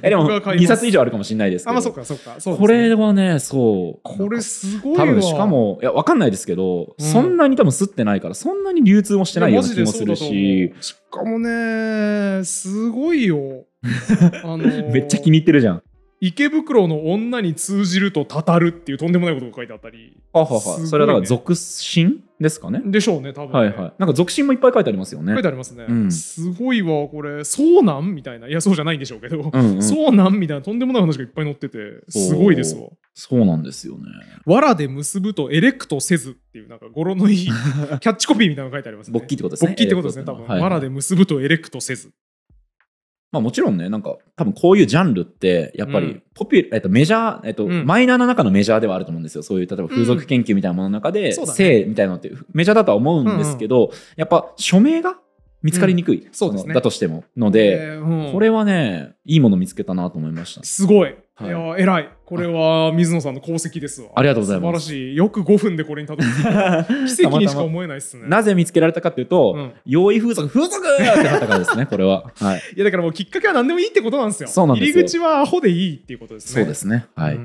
えでも2冊以上あるかもしれないですけどあまあそっかそっかそう、ね、これはねそうこれすごい多分しかもいやわかんないですけど、うん、そんなに多分吸ってないからそんなに流通もしてないような気もするししかもねすごいよ あのー、めっちゃ気に入ってるじゃん。池袋の女に通じるとたたるっていうとんでもないことが書いてあったり。ははは、ね、それはだから俗心ですかね。でしょうね、多分、ね、はいはい。なんか俗心もいっぱい書いてありますよね。書いてありますね。うん、すごいわ、これ、そうなんみたいな。いや、そうじゃないんでしょうけど、うんうん、そうなんみたいなとんでもない話がいっぱい載ってて、すごいですわ。そうなんですよね。わらで結ぶとエレクトせずっていう、なんか語呂のいい キャッチコピーみたいなのが書いてありますね。勃起ってことですね。勃起ってことですね、多分。はいはい、わらで結ぶとエレクトせず。まあもちろんね、なんか多分こういうジャンルって、やっぱりポピュ、うん、えっと、メジャー、えっと、マイナーの中のメジャーではあると思うんですよ。そういう、例えば風俗研究みたいなものの中で、性みたいなのってメジャーだとは思うんですけど、うんうん、やっぱ署名が見つかりにくい、そうですね、だとしてもので、えー、これはねいいもの見つけたなと思いましたすごい、はい、いや偉いこれは水野さんの功績ですわ。ありがとうございます。素晴らしい。よく5分でこれにたどり着いた。奇跡にしか思えないですねなぜ見つけられたかというと、うん、用意風俗、風俗ってなったからですね、これは。い。や、だからもうきっかけは何でもいいってことなんですよ。そうなんです入り口はアホでいいっていうことですね。そうですね。はい。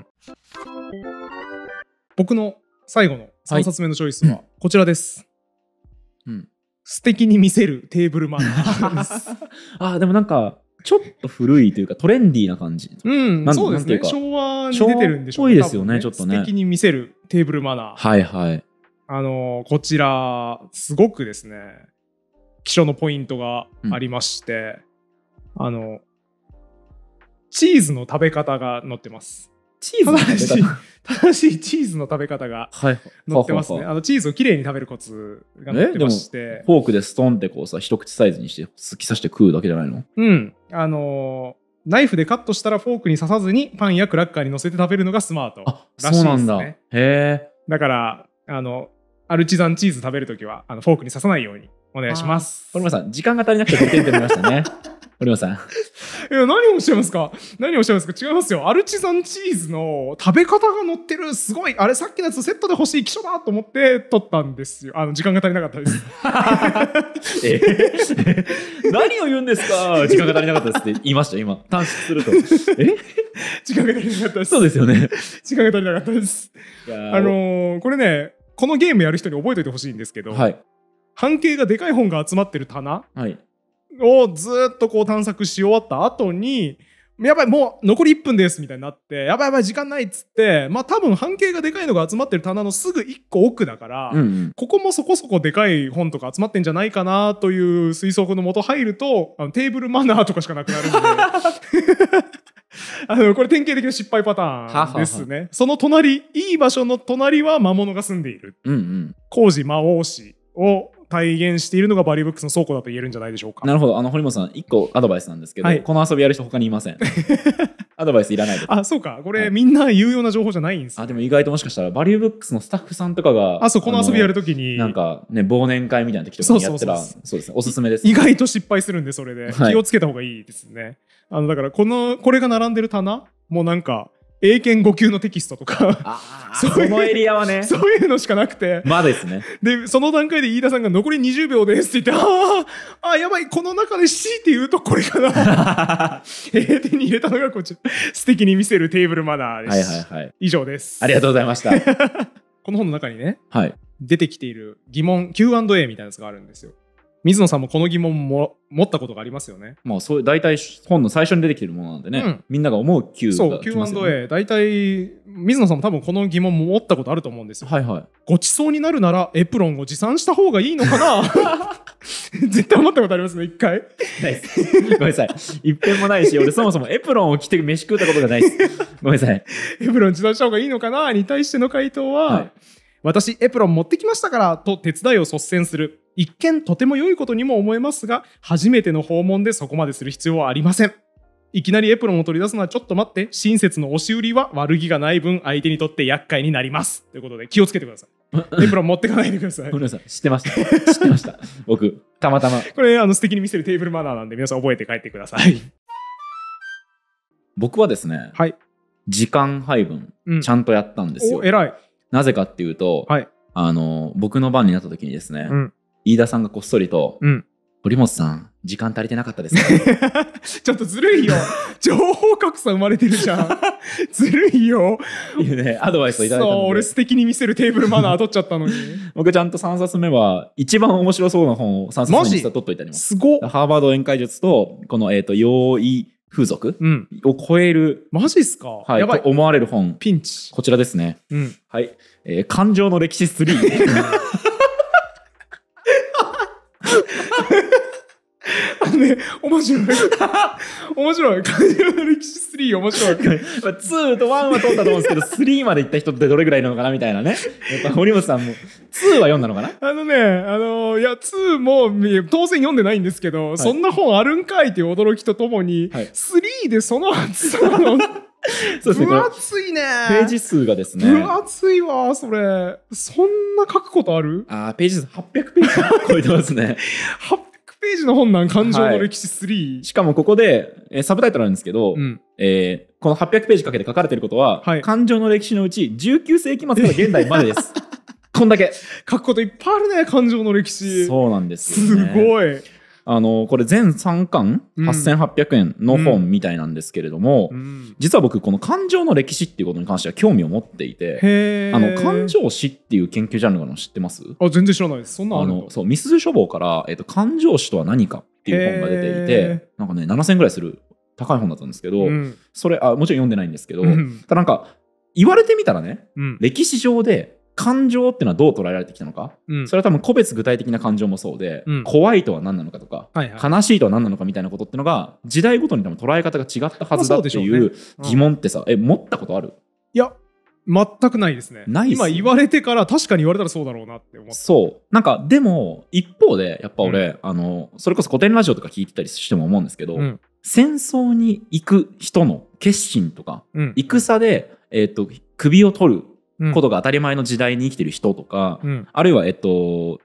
僕の最後の3冊目のチョイスはこちらです。素敵に見せるテーブルマナ ーあ、でもなんか、ちょっと古いというかトレンディーな感じ。うん、なんそうですね。昭和に出てるんでしょうね。昭いですよね、ねちょっとね。素敵に見せるテーブルマナー。はいはい。あのこちら、すごくですね、気象のポイントがありまして、うん、あの、チーズの食べ方が載ってます。チーズの食べ方正しいチーズの食べ方が載ってますね。はい、あのチーズをきれいに食べるコツが載ってまして。フォークでストンってこうさ、一口サイズにして突き刺して食うだけじゃないのうん。あのー、ナイフでカットしたらフォークに刺さずにパンやクラッカーに乗せて食べるのがスマートらしいですね。へだからあのアルチザンチーズ食べるときはあのフォークに刺さないようにお願いします。これさん時間が足りなくて5点取ましたね。堀本さん。いや、何をおっしゃいますか何をおっしゃいますか違いますよ。アルチザンチーズの食べ方が載ってる、すごい、あれさっきのやつセットで欲しい希少だと思って撮ったんですよ。あの、時間が足りなかったです。え 何を言うんですか時間が足りなかったですって言いました、今。短縮すると。え時間が足りなかったです。そうですよね。時間が足りなかったです。あのー、これね、このゲームやる人に覚えておいてほしいんですけど、はい、半径がでかい本が集まってる棚、はい、をずっとこう探索し終わった後に、やばい、もう残り1分ですみたいになって、やばいやばい、時間ないっつって、まあ多分半径がでかいのが集まってる棚のすぐ1個奥だから、うんうん、ここもそこそこでかい本とか集まってんじゃないかなという推測のもと入ると、あのテーブルマナーとかしかなくなるんで。あの、これ典型的な失敗パターンですね。はははその隣、いい場所の隣は魔物が住んでいる。うんうん、工事魔王氏を体現しているのがバリーブックスの倉庫だと言えるんじゃないでしょうかなるほどあの堀本さん1個アドバイスなんですけど、はい、この遊びやる人他にいません アドバイスいらないであそうかこれ、はい、みんな有用な情報じゃないんです、あでも意外ともしかしたらバリューブックスのスタッフさんとかがあそうこの遊びやるときになんかね忘年会みたいな時とかにやったらそうですねおすすめです、意外と失敗するんでそれで、はい、気をつけた方がいいですねあのだからこのこれが並んでる棚もうなんか英検5級のテキストとか そうのエリアはねそういうのしかなくてまあですねでその段階で飯田さんが「残り20秒です」って言って「ああやばいこの中で C って言うとこれかな」え 手に入れたのがこちら素敵に見せるテーブルマナーです、はいはいはい、以上ですありがとうございました この本の中にね、はい、出てきている疑問 Q&A みたいなやつがあるんですよ水野さんもこの疑問も持ったことがありますよね。まあ、そう大体本の最初に出てきてるものなんでね、うん、みんなが思う Q が、ね、そう Q&A 大体水野さんも多分この疑問も持ったことあると思うんですよ。はいはい、ごちそうになるならエプロンを持参した方がいいのかな 絶対思ったことありますね一回。ごめんなさい一遍もないし俺そもそもエプロンを着て飯食ったことがないです。ごめんなさい。エプロン持参した方がいいのかなに対しての回答は、はい、私エプロン持ってきましたからと手伝いを率先する。一見とても良いことにも思えますが、初めての訪問でそこまでする必要はありません。いきなりエプロンを取り出すのはちょっと待って、親切の押し売りは悪気がない分、相手にとって厄介になります。ということで、気をつけてください。エプロン持ってかないでください。ごめんなさい、知ってました。知ってました。僕、たまたま。これ、あの素敵に見せるテーブルマナーなんで、皆さん覚えて帰ってください。僕はですね、はい、時間配分、うん、ちゃんとやったんですよ。らい。なぜかっていうと、はい、あの僕の番になった時にですね、うん、飯田さんがこっそりと、うん、堀本さん時間足りてなかったです ちょっとずるいよ情報格差生まれてるじゃん ずるいよいいねアドバイスをいただいたので俺素敵に見せるテーブルマナー取っちゃったのに 僕ちゃんと3冊目は一番面白そうな本を3冊目に取っといてありますすごハーバード宴会術とこのえっ、ー、と用意風俗、うん、を超えるマジっすか、はい、やばいと思われる本ピンチこちらですね、うん、はい、えー、感情の歴史3ね、面白い。面白い。カジュアル3面白い。まあ、2と1は通ったと思うんですけど、3まで行った人ってどれぐらいなのかなみたいなね。やっぱ堀本さんも、2は読んだのかなあのね、あの、いや、2も当然読んでないんですけど、はい、そんな本あるんかいっていう驚きとともに、はい、3でその厚さの、そうですね。分厚いね。ページ数がですね。分厚いわ、それ。そんな書くことあるあページ数800ページ超えてますね。800 ページの本なん感情の歴史3、はい、しかもここで、えー、サブタイトルなんですけど、うん、えー、この800ページかけて書かれてることは、はい、感情の歴史のうち19世紀末から現代までです。こんだけ。書くこといっぱいあるね、感情の歴史。そうなんです、ね、すごい。あの、これ全3巻、8800円の本みたいなんですけれども、うん、実は僕、この感情の歴史っていうことに関しては興味を持っていて、あの、感情史っていう研究ジャンルの知ってますあ、全然知らないです。そんなあの、そう、ミスズ書房から、えっと、感情史とは何かっていう本が出ていて、なんかね、7000円ぐらいする高い本だったんですけど、うん、それあもちろん読んでないんですけど、うん、ただなんか言われてみたらね、うん、歴史上で感情っていうのはどう捉えられてきたのか、うん、それは多分個別具体的な感情もそうで、うん、怖いとは何なのかとか、はいはい、悲しいとは何なのかみたいなことっていうのが時代ごとに多分捉え方が違ったはずだっていう疑問ってさ、まあねうん、え持ったことあるいや全くないですねない、ね、今言われてから確かに言われたらそうだろうなって思ってそうなんかでも一方でやっぱ俺、あのそれこそ古典ラジオとか聞いてたりしても思うんですけど、戦争に行く人の決心とか、戦で、えーと首を取ることが当たり前の時代に生きてる人とか、うん、あるいはえっと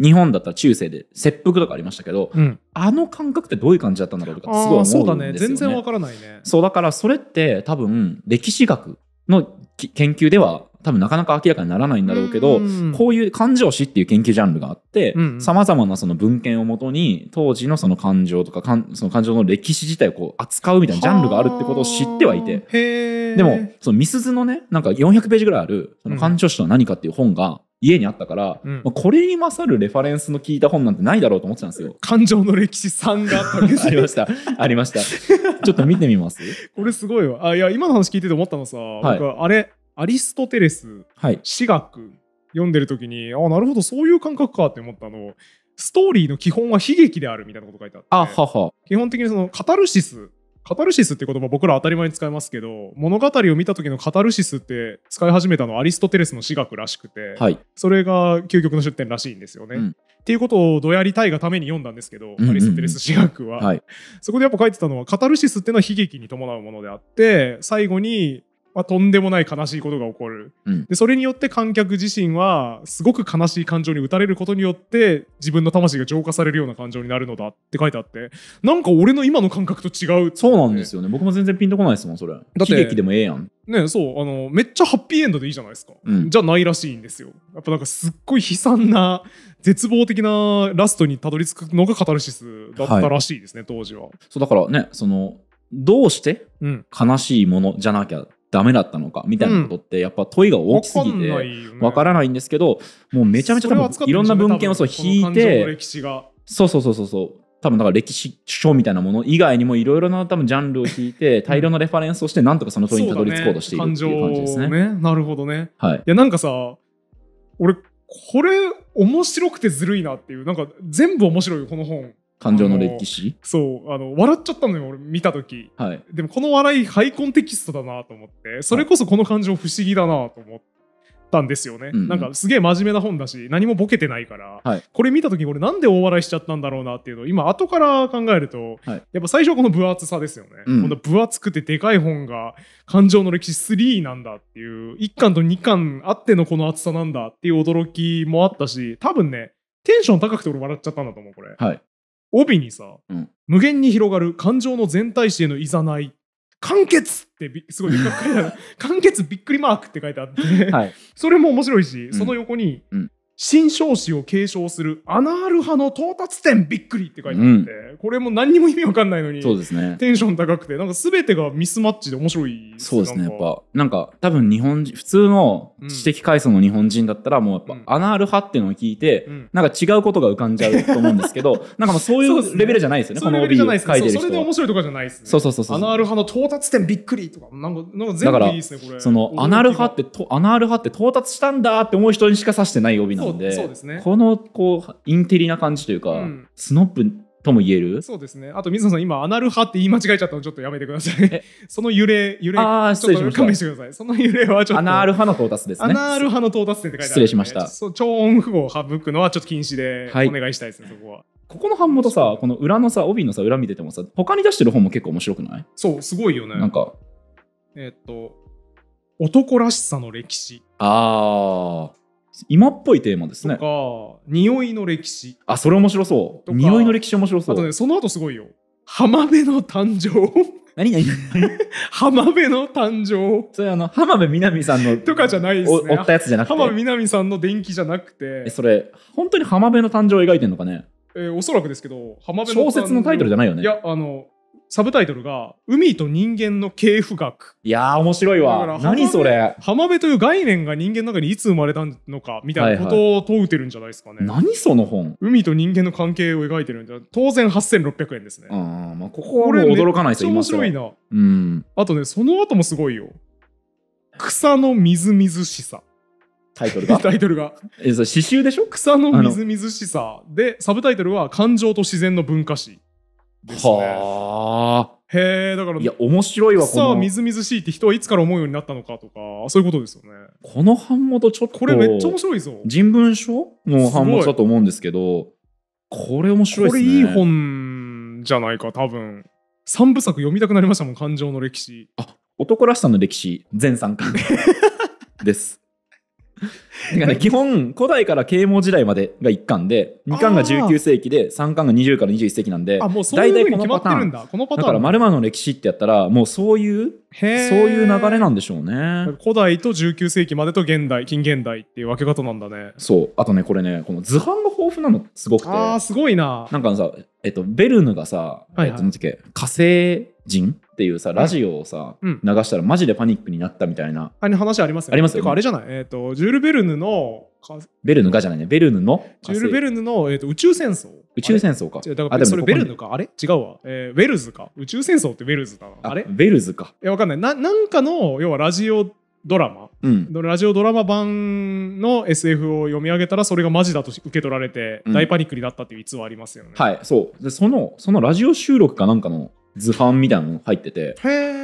日本だったら中世で切腹とかありましたけど、うん、あの感覚ってどういう感じだったんだろうとかすごい思うんですよ、ね、そうだね全然わからないねそうだからそれって多分歴史学の研究では多分なかなか明らかにならないんだろうけど、うんこういう感情詞っていう研究ジャンルがあってさまざまなその文献をもとに当時のその感情とかかんその感情の歴史自体をこう扱うみたいなジャンルがあるってことを知ってはいてでもそのミスズのねなんか400ページぐらいある「その感情史とは何か」っていう本が家にあったから、うん、まあ、これに勝るレファレンスの聞いた本なんてないだろうと思ってたんですよ。感情の歴史3があったありました。ありました。ちょっと見てみますこれすごいわ。あ、いや、今の話聞いてて思ったのさ、はい、あれ、アリストテレス、はい、私学読んでる時にあなるほどそういう感覚かって思ったのストーリーの基本は悲劇であるみたいなこと書いてあってあはは基本的にそのカタルシスカタルシスって言葉僕ら当たり前に使いますけど物語を見た時のカタルシスって使い始めたのはアリストテレスの私学らしくて、はい、それが究極の出典らしいんですよね。うん、っていうことをどやりたいがために読んだんですけど、うんうん、アリストテレス私学は、はい、そこでやっぱ書いてたのはカタルシスっていうのは悲劇に伴うものであって最後にまあ、とんでもない悲しいことが起こる、うん、でそれによって観客自身はすごく悲しい感情に打たれることによって自分の魂が浄化されるような感情になるのだって書いてあってなんか俺の今の感覚と違うそうなんですよね僕も全然ピンとこないですもんそれだって悲劇でもええやんねそうあのめっちゃハッピーエンドでいいじゃないですか、うん、じゃないらしいんですよやっぱなんかすっごい悲惨な絶望的なラストにたどり着くのがカタルシスだったらしいですね、はい、当時はそうだからねそのどうして悲しいものじゃなきゃダメだったのかみたいなことってやっぱ問いが大きすぎてわからないんですけどもうめちゃめちゃ多分いろんな文献をそう引いてそうそうそうそうそう多分だから歴史書みたいなもの以外にもいろいろな多分ジャンルを引いて大量のレファレンスをしてなんとかその問いにたどり着こうとしているっていう感じですね。ねなるほどね。はい、いやなんかさ俺これ面白くてずるいなっていうなんか全部面白いよこの本。感情の歴史そうあの笑っちゃったのよ俺見た時、はい、でもこの笑いハイコンテキストだなと思ってそれこそこの感情不思議だなと思ったんですよね、はい、なんかすげえ真面目な本だし何もボケてないから、はい、これ見た時俺なんで大笑いしちゃったんだろうなっていうのを今後から考えると、はい、やっぱ最初はこの分厚さですよね、うん、こんな分厚くてでかい本が感情の歴史3なんだっていう1巻と2巻あってのこの厚さなんだっていう驚きもあったし多分ねテンション高くて俺笑っちゃったんだと思うこれ、はい、帯にさ、うん、無限に広がる感情の全体視へのいざない完結ってすごい 完結びっくりマークって書いてあってはい、それも面白いし、その横に、新少子を継承するアナール派の到達点びっくりって書いてあって、うん、これも何にも意味わかんないのにそうです、ね、テンション高くてなんか全てがミスマッチで面白いそうですねやっぱなんか多分日本人普通の知的階層の日本人だったらもうやっぱ、うん、アナール派っていうのを聞いて、うん、なんか違うことが浮かんじゃうと思うんですけど、なんかもうそういうレベルじゃないですよねこの帯書いてる人それで面白いとかじゃないですねそうそうそうそうアナール派の到達点びっくりとかなんかなんか全部いいですねこれそのアナール派ってアナール派って到達したんだって思う人にしか指してない帯なんでそうでそうですねこのこうインテリな感じというか、うん、スノップとも言えるそうですねあと水野さん今アナル派って言い間違えちゃったのちょっとやめてください その揺れ揺れあちょっと勘弁してくださいその揺れはちょっとアナル派の到達ですねアナル派の到達点って書いてある、ね、失礼しましたそ超音符号を省くのはちょっと禁止でお願いしたいですね、はい、そこはここの版元さこの裏のさ帯のさ裏見ててもさ他に出してる本も結構面白くないそうすごいよねなんかえー、っと男らしさの歴史ああ今っぽいテーマですね。とか、匂いの歴史。あ、それ面白そう。匂いの歴史面白そう。あとね、その後すごいよ。浜辺の誕生。何何 浜辺の誕生それあの浜辺美波さんのとかじゃないですねったやつじゃなくて浜辺美波さんの伝記じゃなくてそれ本当に浜辺の誕生を描いてんのかねえー、おそらくですけど浜辺の小説のタイトルじゃないよねいやあのサブタイトルが「海と人間の系譜学」いや面白いわ何それ浜辺という概念が人間の中にいつ生まれたのかみたいなことを問うてるんじゃないですかね、はいはい、何その本海と人間の関係を描いてるんじゃ当然8600円ですねああまあここはもう驚かないと言います面白いな、うん、あとねその後もすごいよ草のみずみずしさタイトルが タイトルがえそれ詩でしょ草のみずみずしさでサブタイトルは「感情と自然の文化史」ですね。はあ。へえ、だから、いや、面白いわ、さあ、みずみずしいって人はいつから思うようになったのかとか、そういうことですよね。この版元ちょっと。これめっちゃ面白いぞ。人文書の版元だと思うんですけど、これ面白いですね。これいい本じゃないか、多分。三部作読みたくなりましたもん、感情の歴史。あ、男らしさの歴史、全3巻 です。だ から基本、古代から啓蒙時代までが1巻で、2巻が19世紀で、3巻が20から21世紀なんで、あ、もうそうこのパターン。だから、丸々の歴史ってやったら、もうそういう、そういう流れなんでしょうね。古代と19世紀までと現代、近現代っていう分け方なんだね。そう。あとね、これね、この図版が豊富なのすごくて。ああ、すごいな。なんかさ、えっと、ベルヌがさ、はいはい、だっけ、火星人っていうさラジオをさ、うん、流したらマジでパニックになったみたいなあれ話ありますよねありますよ、ね、あれじゃないえっ、ー、とジュール・ベルヌのベルヌがじゃないねベルヌのジュール・ベルヌの、えーと、宇宙戦争宇宙戦争かだからそれベルヌかあれ違うわ、えー、ウェルズか宇宙戦争ってウェルズだなあれウェルズかいやわかんないななんかの要はラジオドラマ、うん、ラジオドラマ版の SF を読み上げたらそれがマジだと受け取られて大パニックになったっていう逸話ありますよね、うん、はいそうでそのそのラジオ収録かなんかの図版みたいなの入ってて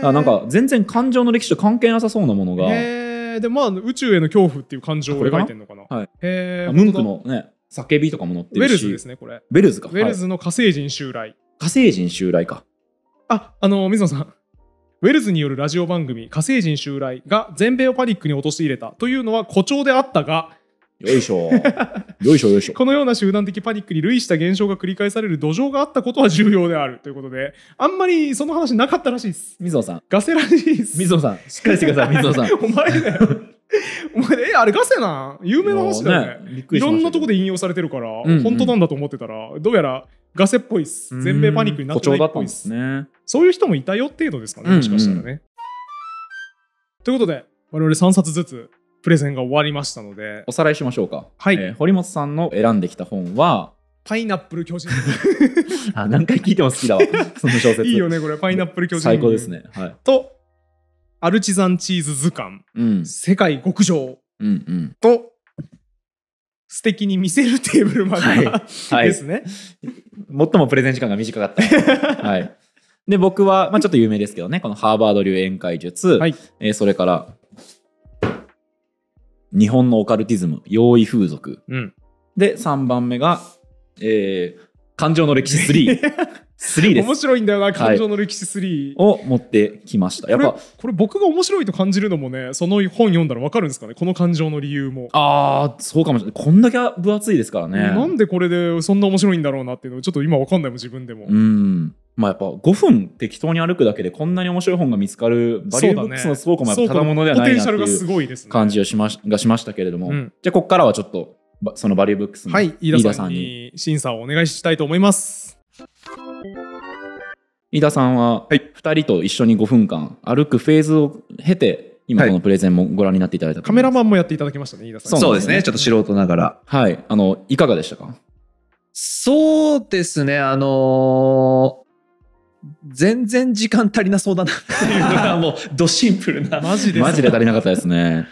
あなんか全然感情の歴史と関係なさそうなものがでまあ宇宙への恐怖っていう感情を描いてるのかなはい、へムンクのね叫びとかも載ってるしウェルズですねこれウェルズかウェルズの火星人襲来、火星人襲来かああの水野さんウェルズによるラジオ番組「火星人襲来」が全米をパニックに陥れたというのは誇張であったがよいしょ。よいしょよいしょ。このような集団的パニックに類した現象が繰り返される土壌があったことは重要であるということで、あんまりその話なかったらしいです。水野さん。ガセらしいです。水野さん、しっかりしてください、水野さん。お前だよ。お前、え、あれガセなん有名な話だよね。ねいろんなとこで引用されてるから、うんうん、本当なんだと思ってたら、どうやらガセっぽいっす。全米パニックになってないっぽいっす。ね、そういう人もいたよ程度ですかね、もしかしたらね。うんうん、ということで、我々3冊ずつプレゼンが終わりましたのでおさらいしましょうか、はい、えー、堀本さんの選んできた本はパイナップル巨人 あ何回聞いても好きだわ その小説いいよねこれパイナップル巨人最高ですね、はい、とアルチザンチーズ図鑑、うん、世界極上、うんうん、と素敵に見せるテーブルマンガ、はい、ですね、はい、最もプレゼン時間が短かったはいで僕は、まあ、ちょっと有名ですけどねこのハーバード流宴会術、はいえー、それから日本のオカルティズム、用意風俗。うん、で、3番目が、えー、感情の歴史3。3 です面白いんだよな感情の歴史3、はい、を持ってきましたやっぱこれ僕が面白いと感じるのもねその本読んだら分かるんですかねこの感情の理由もああそうかもしれないこんだけ分厚いですからねなんでこれでそんな面白いんだろうなっていうのちょっと今分かんないもん自分でもうんまあ、やっぱ5分適当に歩くだけでこんなに面白い本が見つかるバリューブックスの倉庫もやっぱただものではないなっていう感じをしましがしましたけれども、うん、じゃあここからはちょっとそのバリューブックスの、はい、飯田さんに審査をお願いしたいと思います。飯田さんは2人と一緒に5分間歩くフェーズを経て今このプレゼンもご覧になっていただいた、はい、カメラマンもやっていただきましたね飯田さんそうですね、ね、ちょっと素人ながらはいあのいかがでしたかそうですねあのー全然時間足りなそうだなっていうのがもうドシンプルな マジでマジで足りなかったですね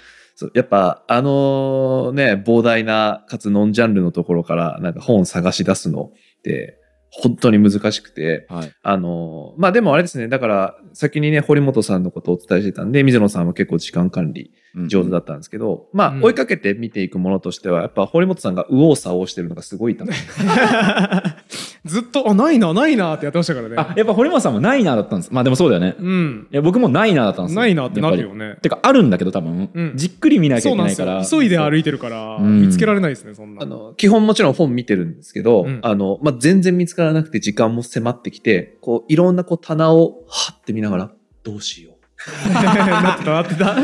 やっぱあのね膨大なかつノンジャンルのところからなんか本探し出すのって本当に難しくて、はい、あのまあでもあれですねだから先にね堀本さんのことをお伝えしてたんで水野さんは結構時間管理上手だったんですけど、うん、まあ、追いかけて見ていくものとしてはやっぱ堀本さんが右往左往してるのがすごい楽しい。ずっと、あ、ないな、ないなってやってましたからね。あ、やっぱ堀本さんもないなだったんです。まあでもそうだよね。うん。いや、僕もないなだったんですないなってなるよね。てか、あるんだけど多分、うん、じっくり見なきゃいけないから。急いで歩いてるから、見つけられないですね、そんな。あの、基本もちろん本見てるんですけど、うん、あの、まあ全然見つからなくて時間も迫ってきて、こう、いろんなこう棚を、はって見ながら、どうしよう。なってたなってた。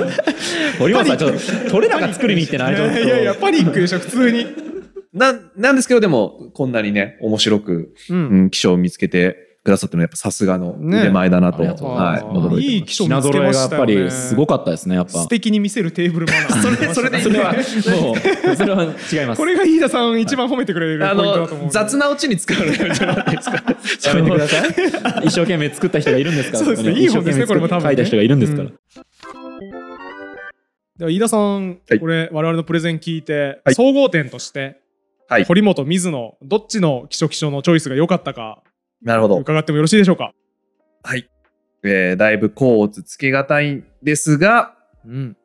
堀本さん、ちょっと、取れ高作りに行ってないいやいや、パニックでしょ、普通に。な、なんですけど、でも、こんなにね、面白く、うん、気象を見つけて、くださってのやっぱさすがの腕前だなと、ね、はい、いい気象見つけましたよ、ね、やっぱりすごかったですねやっぱ素敵に見せるテーブルマナー それそれでそれはもうそれは違いますこれが飯田さん一番褒めてくれるポイントだと思う雑なオチに使われるじゃないですかやめてください一生懸命作った人がいるんですからそうですねいい本ですねこれも多分、ね、書いた人がいるんですから、うんでは飯田さん、はい、これ我々のプレゼン聞いて、はい、総合点としてはい、堀本、水野、どっちの気象気象のチョイスが良かったか、なるほど。伺ってもよろしいでしょうか。はい。えー、だいぶ甲乙つけがたいんですが、うん。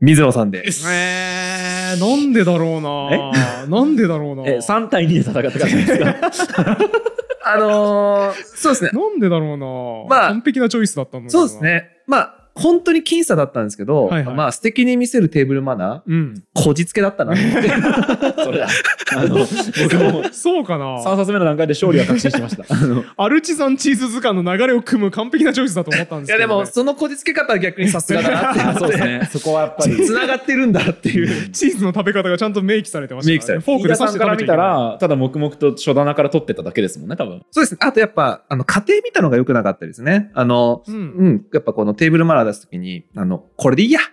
水野さんで。えー、なんでだろうななんでだろうなえ、3対2で戦ったからですか あのー、そうですね。なんでだろうなまあ、完璧なチョイスだったのそうですね。まあ、本当に僅差だったんですけど、はいはい、まあ素敵に見せるテーブルマナー、うん、こじつけだったなって。それだ。あの、僕も。そうかな ?3 冊目の段階で勝利は確信しました。アルチザンチーズ図鑑の流れを組む完璧なチョイスだと思ったんですけど、ね、いやでも、そのこじつけ方は逆にさすがだなって。そうですね。そこはやっぱり。繋がってるんだっていう。チーズの食べ方がちゃんと明記されてましたね。明記されフォークで刺してから見たら、ただ黙々と書棚から取ってただけですもんね、多分。そうですね。あとやっぱ、あの、家庭見たのがよくなかったですね。あの、うん、うん、やっぱこのテーブルマナーー出すときに、あの、これでいいや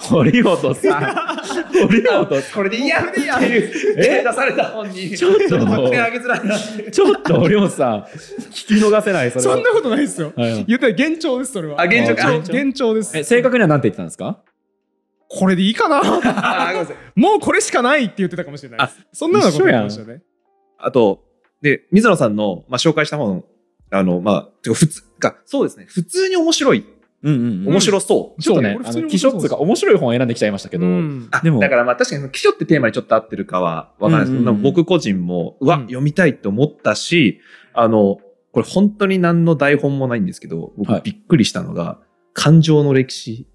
堀本さん。堀本これでいいやっていう、え出された本に。ちょっと、ちょっと堀本さん、聞き逃せない、それは。そんなことないですよ。はい言ったら幻聴です、それは。あ、幻聴か。幻聴です。正確には何て言ってたんですかこれでいいかなもうこれしかないって言ってたかもしれないあ。そんなのこと言ってましたね。あと、で、水野さんの、まあ、紹介した本あの、まあ、てか普通か、そうですね、普通に面白い。うんうん、面白そう。ちょっとね、あの、気象っつうか、面白い本を選んできちゃいましたけど。でも。だからまあ確かに、気象ってテーマにちょっと合ってるかはわからないですけど、僕個人も、うわ、読みたいと思ったし、あの、これ本当に何の台本もないんですけど、僕びっくりしたのが、感情の歴史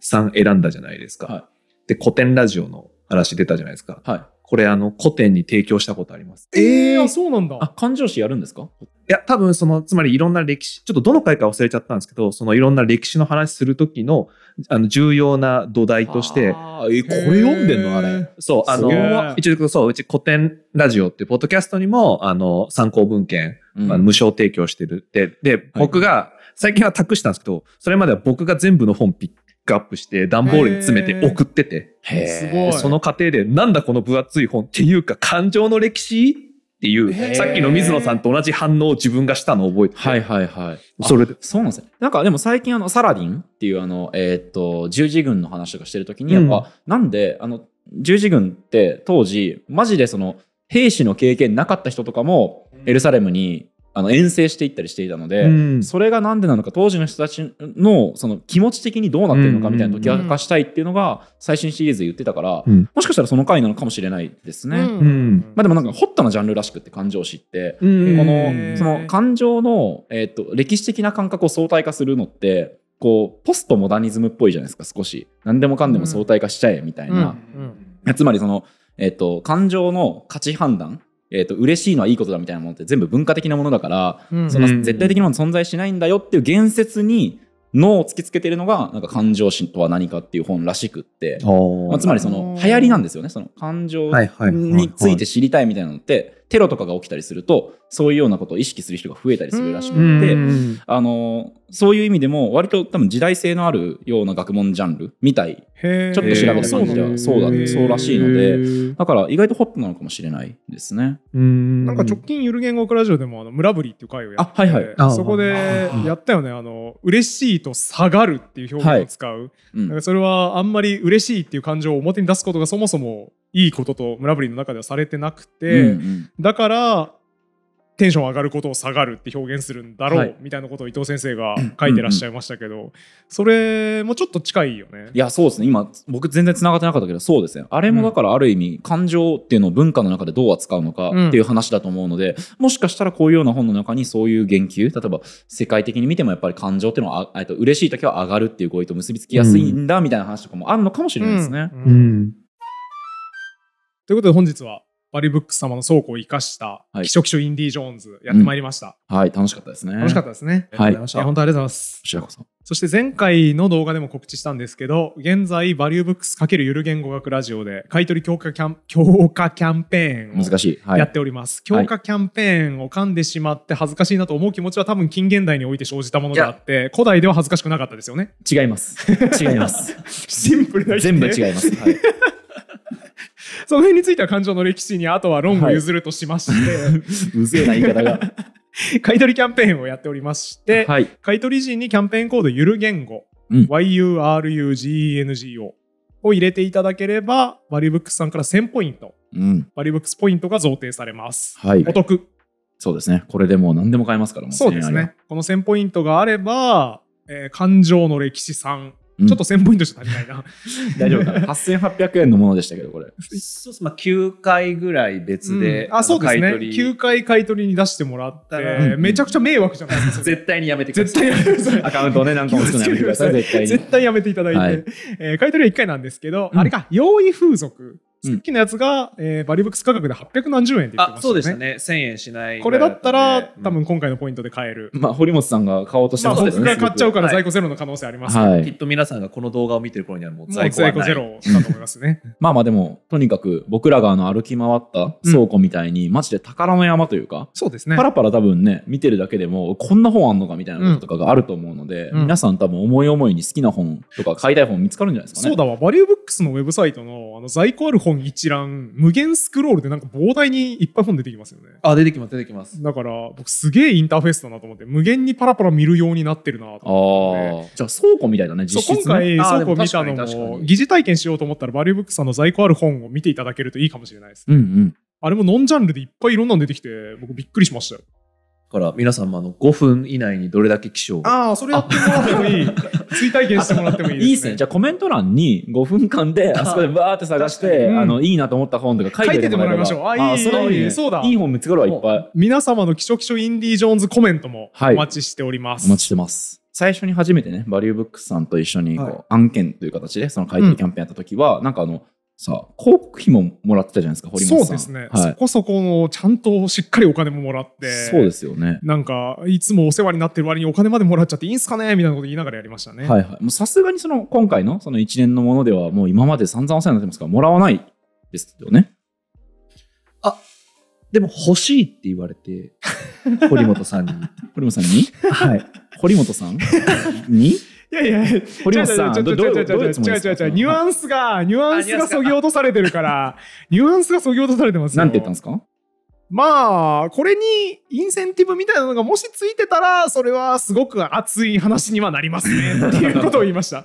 さん選んだじゃないですか。で、古典ラジオの話出たじゃないですか。はい。これあの古典に提供したことあります。ええあそうなんだ。あ、勘定誌やるんですかいや、多分その、つまりいろんな歴史、ちょっとどの回か忘れちゃったんですけど、そのいろんな歴史の話するときの、あの、重要な土台として。あえこれ読んでんのあれ。そう、あの、一応そう、うち古典ラジオっていうポッドキャストにも、あの、参考文献、うん、あの無償提供してるって。で、僕が、最近は託したんですけど、それまでは僕が全部の本ピックアップして、段ボールに詰めて送ってて。すごい。その過程で、なんだこの分厚い本っていうか、感情の歴史っていう、さっきの水野さんと同じ反応を自分がしたのを覚えてはいはいはい。それで。そうなんですね。なんかでも最近、あの、サラディンっていう、あの、えー、っと、十字軍の話とかしてるときに、やっぱ、うん、なんで、あの、十字軍って当時、マジでその、兵士の経験なかった人とかも、エルサレムにあの遠征していったりしていたので、うん、それが何でなのか当時の人たちのその気持ち的にどうなってるのかみたいな解き明かしたいっていうのが最新シリーズで言ってたから、うん、もしかしたらその回なのかもしれないですね、うん、まあ、でもなんかホットなジャンルらしくって感情知って、このその感情の、えーと歴史的な感覚を相対化するのってこうポストモダニズムっぽいじゃないですか少し何でもかんでも相対化しちゃえみたいな、つまりその、えーと感情の価値判断えー、と嬉しいのはいいことだみたいなものって全部文化的なものだから、うん、ん絶対的なもの存在しないんだよっていう言説に脳を突きつけてるのがなんか感情心とは何かっていう本らしくって、まあ、つまりその流行りなんですよねその感情について知りたいみたいなのってテロとかが起きたりするとそういうようなことを意識する人が増えたりするらしくてあのそういう意味でも割と多分時代性のあるような学問ジャンルみたいちょっと調べた感じではそうだ、ね、そうらしいのでだから意外とホットなのかもしれないですねなんか直近ゆる言語学ラジオでもあの村ぶりっていう回をやって、はいはい、そこでやったよねあの嬉しいと下がるっていう表現を使う、はいうん、それはあんまり嬉しいっていう感情を表に出すことがそもそもいいことと村ぶりの中ではされてなくて、うんうん、だからテンション上がることを下がるって表現するんだろう、はい、みたいなことを伊藤先生が書いてらっしゃいましたけど、うんうんそれもちょっと近いよね。いやそうですね今僕全然つながってなかったけどそうですねあれもだからある意味、うん、感情っていうのを文化の中でどう扱うのかっていう話だと思うので、うん、もしかしたらこういうような本の中にそういう言及例えば世界的に見てもやっぱり感情っていうのはあと嬉しい時は上がるっていう語彙と結びつきやすいんだみたいな話とかもあるのかもしれないですね。うん、うんということで本日はバリブックス様の倉庫を生かした「気象気象インディ・ジョーンズ」やってまいりました、うん、はい楽しかったですね楽しかったですねはい本当ありがとうございますこちらこそそして前回の動画でも告知したんですけど現在バリューブックス×ゆる言語学ラジオで買取強化キャン強化キャンペーンを難しい、はい、やっております、強化キャンペーンを噛んでしまって恥ずかしいなと思う気持ちは多分近現代において生じたものであって古代では恥ずかしくなかったですよね違います違います シンプルな全部違います、はいその辺については感情の歴史にあとは論を譲るとしまして、はい、うぜえな言い方が 買い取りキャンペーンをやっておりまして、はい、買い取り時にキャンペーンコードゆる言語、うん、YURUGENGO を入れていただければバリブックスさんから1000ポイント、うん、バリブックスポイントが贈呈されます、はい、お得そうですねこれでもう何でも買えますからもうそうですねこの1000ポイントがあれば、えー、感情の歴史さんちょっと1000ポイントしか足りないな。大丈夫かな。8800円のものでしたけど、これ。そうす。まあ、9回ぐらい別で、うん、あ、そうですね。9回買い取りに出してもらったら、めちゃくちゃ迷惑じゃないですか。絶対にやめてください。絶対やめてください。アカウントね、なんかもつないでください。絶対に。絶対やめていただいて。はい、えー、買い取りは1回なんですけど、うん、あれか、用意風俗。さっきのやつが、えー、バリブックス価格で8 7 0何十円って言ってましたね。あそうでしたね。1000円しない、これだったら、多分今回のポイントで買える。まあ、堀本さんが買おうとしてますね。まあ、僕が買っちゃうから在庫ゼロの可能性あります、ね、はい、きっと皆さんがこの動画を見てる頃にはもう在庫ゼロだと思いますね。まあまあでも、とにかく僕らがあの歩き回った倉庫みたいに、うん、マジで宝の山というか、そうですね。パラパラ多分ね、見てるだけでも、こんな本あんのかみたいなこととかがあると思うので、うん、皆さん多分思い思いに好きな本とか買いたい本見つかるんじゃないですかね。そうだわ。バリューブックスのウェブサイトのあの在庫ある本本一覧無限スクロールでなんか膨大にいっぱい本出てきますよねあ出てきます出てきますだから僕すげえインターフェースだなと思って無限にパラパラ見るようになってるなと思ってじゃあ倉庫みたいだね実質ね今回倉庫見たのも疑似体験しようと思ったらバリューブックさんの在庫ある本を見ていただけるといいかもしれないですね、うんうん、あれもノンジャンルでいっぱいいろんなの出てきて僕びっくりしましたよから皆さんもあの5分以内にどれだけ起床ああ、それやってもらってもいい。追体験してもらってもいいですね。いいですね。じゃあコメント欄に5分間で、あそこでバーって探して、あの、いいなと思った本とか書いてもらいましょう。あ、いい、そういい、そうだ。いい本見つかるわ、いっぱい。皆様のキショキインディ・ージョーンズコメントもお待ちしております。お待ちしてます。最初に初めてね、バリューブックスさんと一緒にこう、案件という形で、その書いてるキャンペーンやった時は、なんかあの、さあ広告費ももらってたじゃないですか堀本さんそうですね、はい、そこそこのちゃんとしっかりお金ももらってそうですよねなんかいつもお世話になってる割にお金までもらっちゃっていいんすかねみたいなこと言いながらやりましたねはいはいさすがにその今回のその1年のものではもう今まで散々お世話になってますからもらわないですよねあでも欲しいって言われて 堀本さんに堀本さんにはい堀本さんにいやいや、堀本さん、ういう違う違う違う、ニュアンスが、ニュアンスがそぎ落とされてるから、ニュアンスがそぎ落とされてますよ。なんて言ったんですかまあ、これにインセンティブみたいなのがもしついてたら、それはすごく熱い話にはなりますね。っていうことを言いました。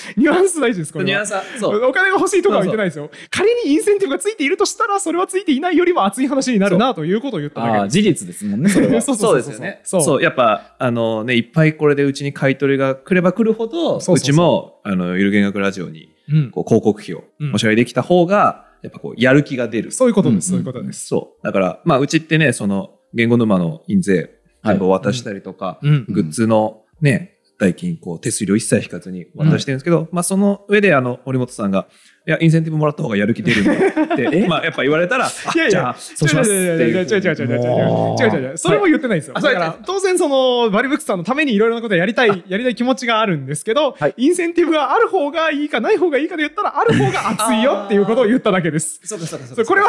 ニュアンス大事です、これニュアンスそうお金が欲しいとかは言ってないですよ仮にインセンティブがついているとしたら、それはついていないよりも熱い話になるなということを言っただけ事実ですもんね、そう そうですよね。そう、やっぱ、あのね、いっぱいこれでうちに買い取りが来れば来るほど、うちも、あの、ゆる弦楽ラジオに、こう広告費をお支払いできた方が、やっぱこう、やる気が出る。そういうことです、そういうことです。そう。だから、まあ、うちってね、その、言語沼の印税、全部渡したりとか、グッズのね、代金こう手数料一切引かずに渡してるんですけど、うん、まあその上であの森本さんがいや、インセンティブもらった方がやる気出るんだって、まあ、やっぱ言われたら、いやいや、そしますっていう。違う違う違う違う違う違う違うそれも言ってないんですよ。だから、当然その、バリブックさんのためにいろいろなことやりたい、やりたい気持ちがあるんですけど、インセンティブがある方がいいかない方がいいかで言ったら、ある方が熱いよっていうことを言っただけです。そうかそうかそうか。これは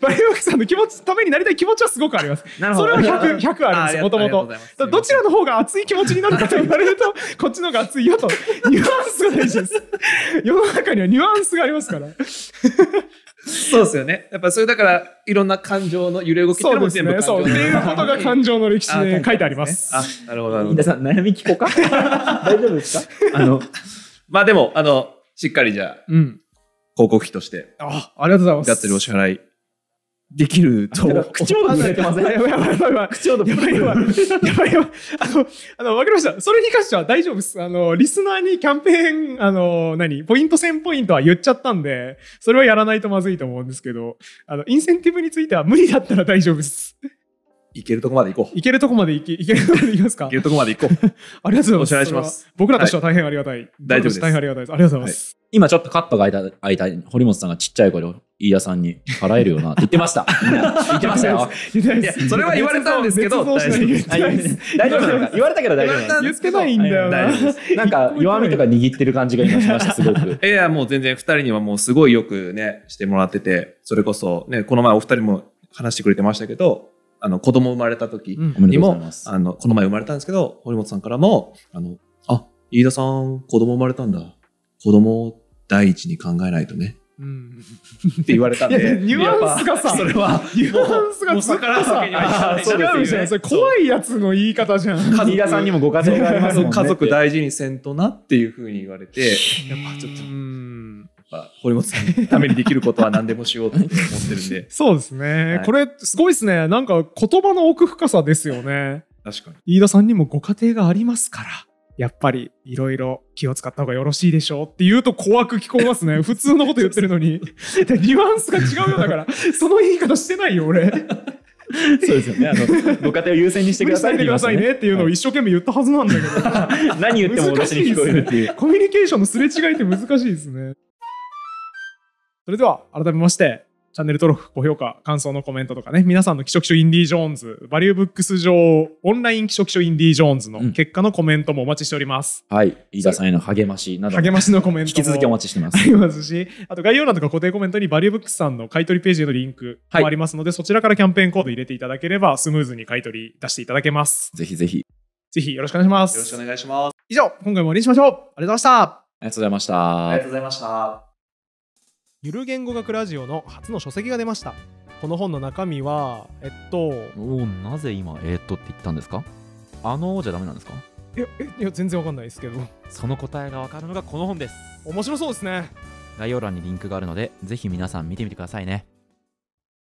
バリブックスさんの気持ち、ためになりたい気持ちはすごくあります。なるほど。それは100、100あるんですよ、もともと。どちらの方が熱い気持ちになるかと言われると、こっちの方が熱いよと、ニュアンスが大事です。世の中にはニュアンススがありますから。そうですよね。やっぱそれだから、いろんな感情の揺れ動きってのも全部感情、ね、そう、っていうことが感情の歴史に書いてあります。あ、なるほど。皆さん、悩み聞こうか 大丈夫ですかあの、まあでも、あの、しっかりじゃあ、うん、広告費として。あ、ありがとうございます。やってるお支払いできると。口元濡れてません。やばいやばいやばい。口元やばいやばいやばい。あの、あの、わかりました。それに関しては大丈夫です。あの、リスナーにキャンペーン、あの、何、ポイント1000ポイントは言っちゃったんで、それはやらないとまずいと思うんですけど、あの、インセンティブについては無理だったら大丈夫です。いけるとこまで行こう。いけるとこまで行き、いけるとこまで行きますかいけるとこまで行こう。ありがとうございます。お願いします。僕らとしては大変ありがたい。大丈夫です。大変ありがたいです。ありがとうございます。はい、今ちょっとカットが開いた、開いた、堀本さんがちっちゃい声で、飯田さんに払えるよなって 言ってました。言ってましたよ。いや、それは言われたんですけど、大丈夫です。言われたけど大丈夫 言ってないんだよな。なんか弱みとか握ってる感じが今しました、すごく。いや、もう全然二人にはもうすごいよくね、してもらってて、それこそね、この前お二人も話してくれてましたけど、あの、子供生まれた時にも、うん、あの、この前生まれたんですけど、堀本さんからも、あの、あ、飯田さん、子供生まれたんだ。子供第一に考えないとね。うん、って言われたんで。ニュアンスがさ、それは、ニュアンスがさ、違うじゃん。それ怖いやつの言い方じゃん。飯田さんにもご家庭がありますもんね。家族大事にせんとなっていうふうに言われて、やっぱちょっと。ぱ堀本さんのためにできることは何でもしようと思ってるんで そうですね、はい、これすごいですねなんか言葉の奥深さですよね確かに飯田さんにもご家庭がありますからやっぱりいろいろ気を使った方がよろしいでしょうって言うと怖く聞こえますね。普通のこと言ってるのに。で、ニュアンスが違うようだから、その言い方してないよ、俺。そうですよね。あの、ご家庭を優先にしてくださいね。てくださいねっていうのを一生懸命言ったはずなんだけど。何言っても私に聞こえるっていう。コミュニケーションのすれ違いって難しいですね。それでは改めましてチャンネル登録、高評価、感想のコメントとかね、皆さんの気色書インディ・ージョーンズ、バリューブックス上、オンライン気色書インディ・ージョーンズの結果のコメントもお待ちしております。うん、はい、飯田さんへの励ましなど、励ましのコメント引き続きお待ちしてます。ありますし、あと概要欄とか固定コメントにバリューブックスさんの買取ページへのリンクもありますので、はい、そちらからキャンペーンコード入れていただければ、スムーズに買い取り出していただけます。ぜひぜひ。ぜひよろしくお願いします。よろしくお願いします。以上、今回も終わりにしましょう。ありがとうございました。ありがとうございました。ありがとうございました。ゆる言語学ラジオの初の書籍が出ましたこの本の中身はえっとおなぜ今えっとって言ったんですかあのじゃダメなんですかいやいや全然わかんないですけどその答えがわかるのがこの本です面白そうですね概要欄にリンクがあるのでぜひ皆さん見てみてくださいね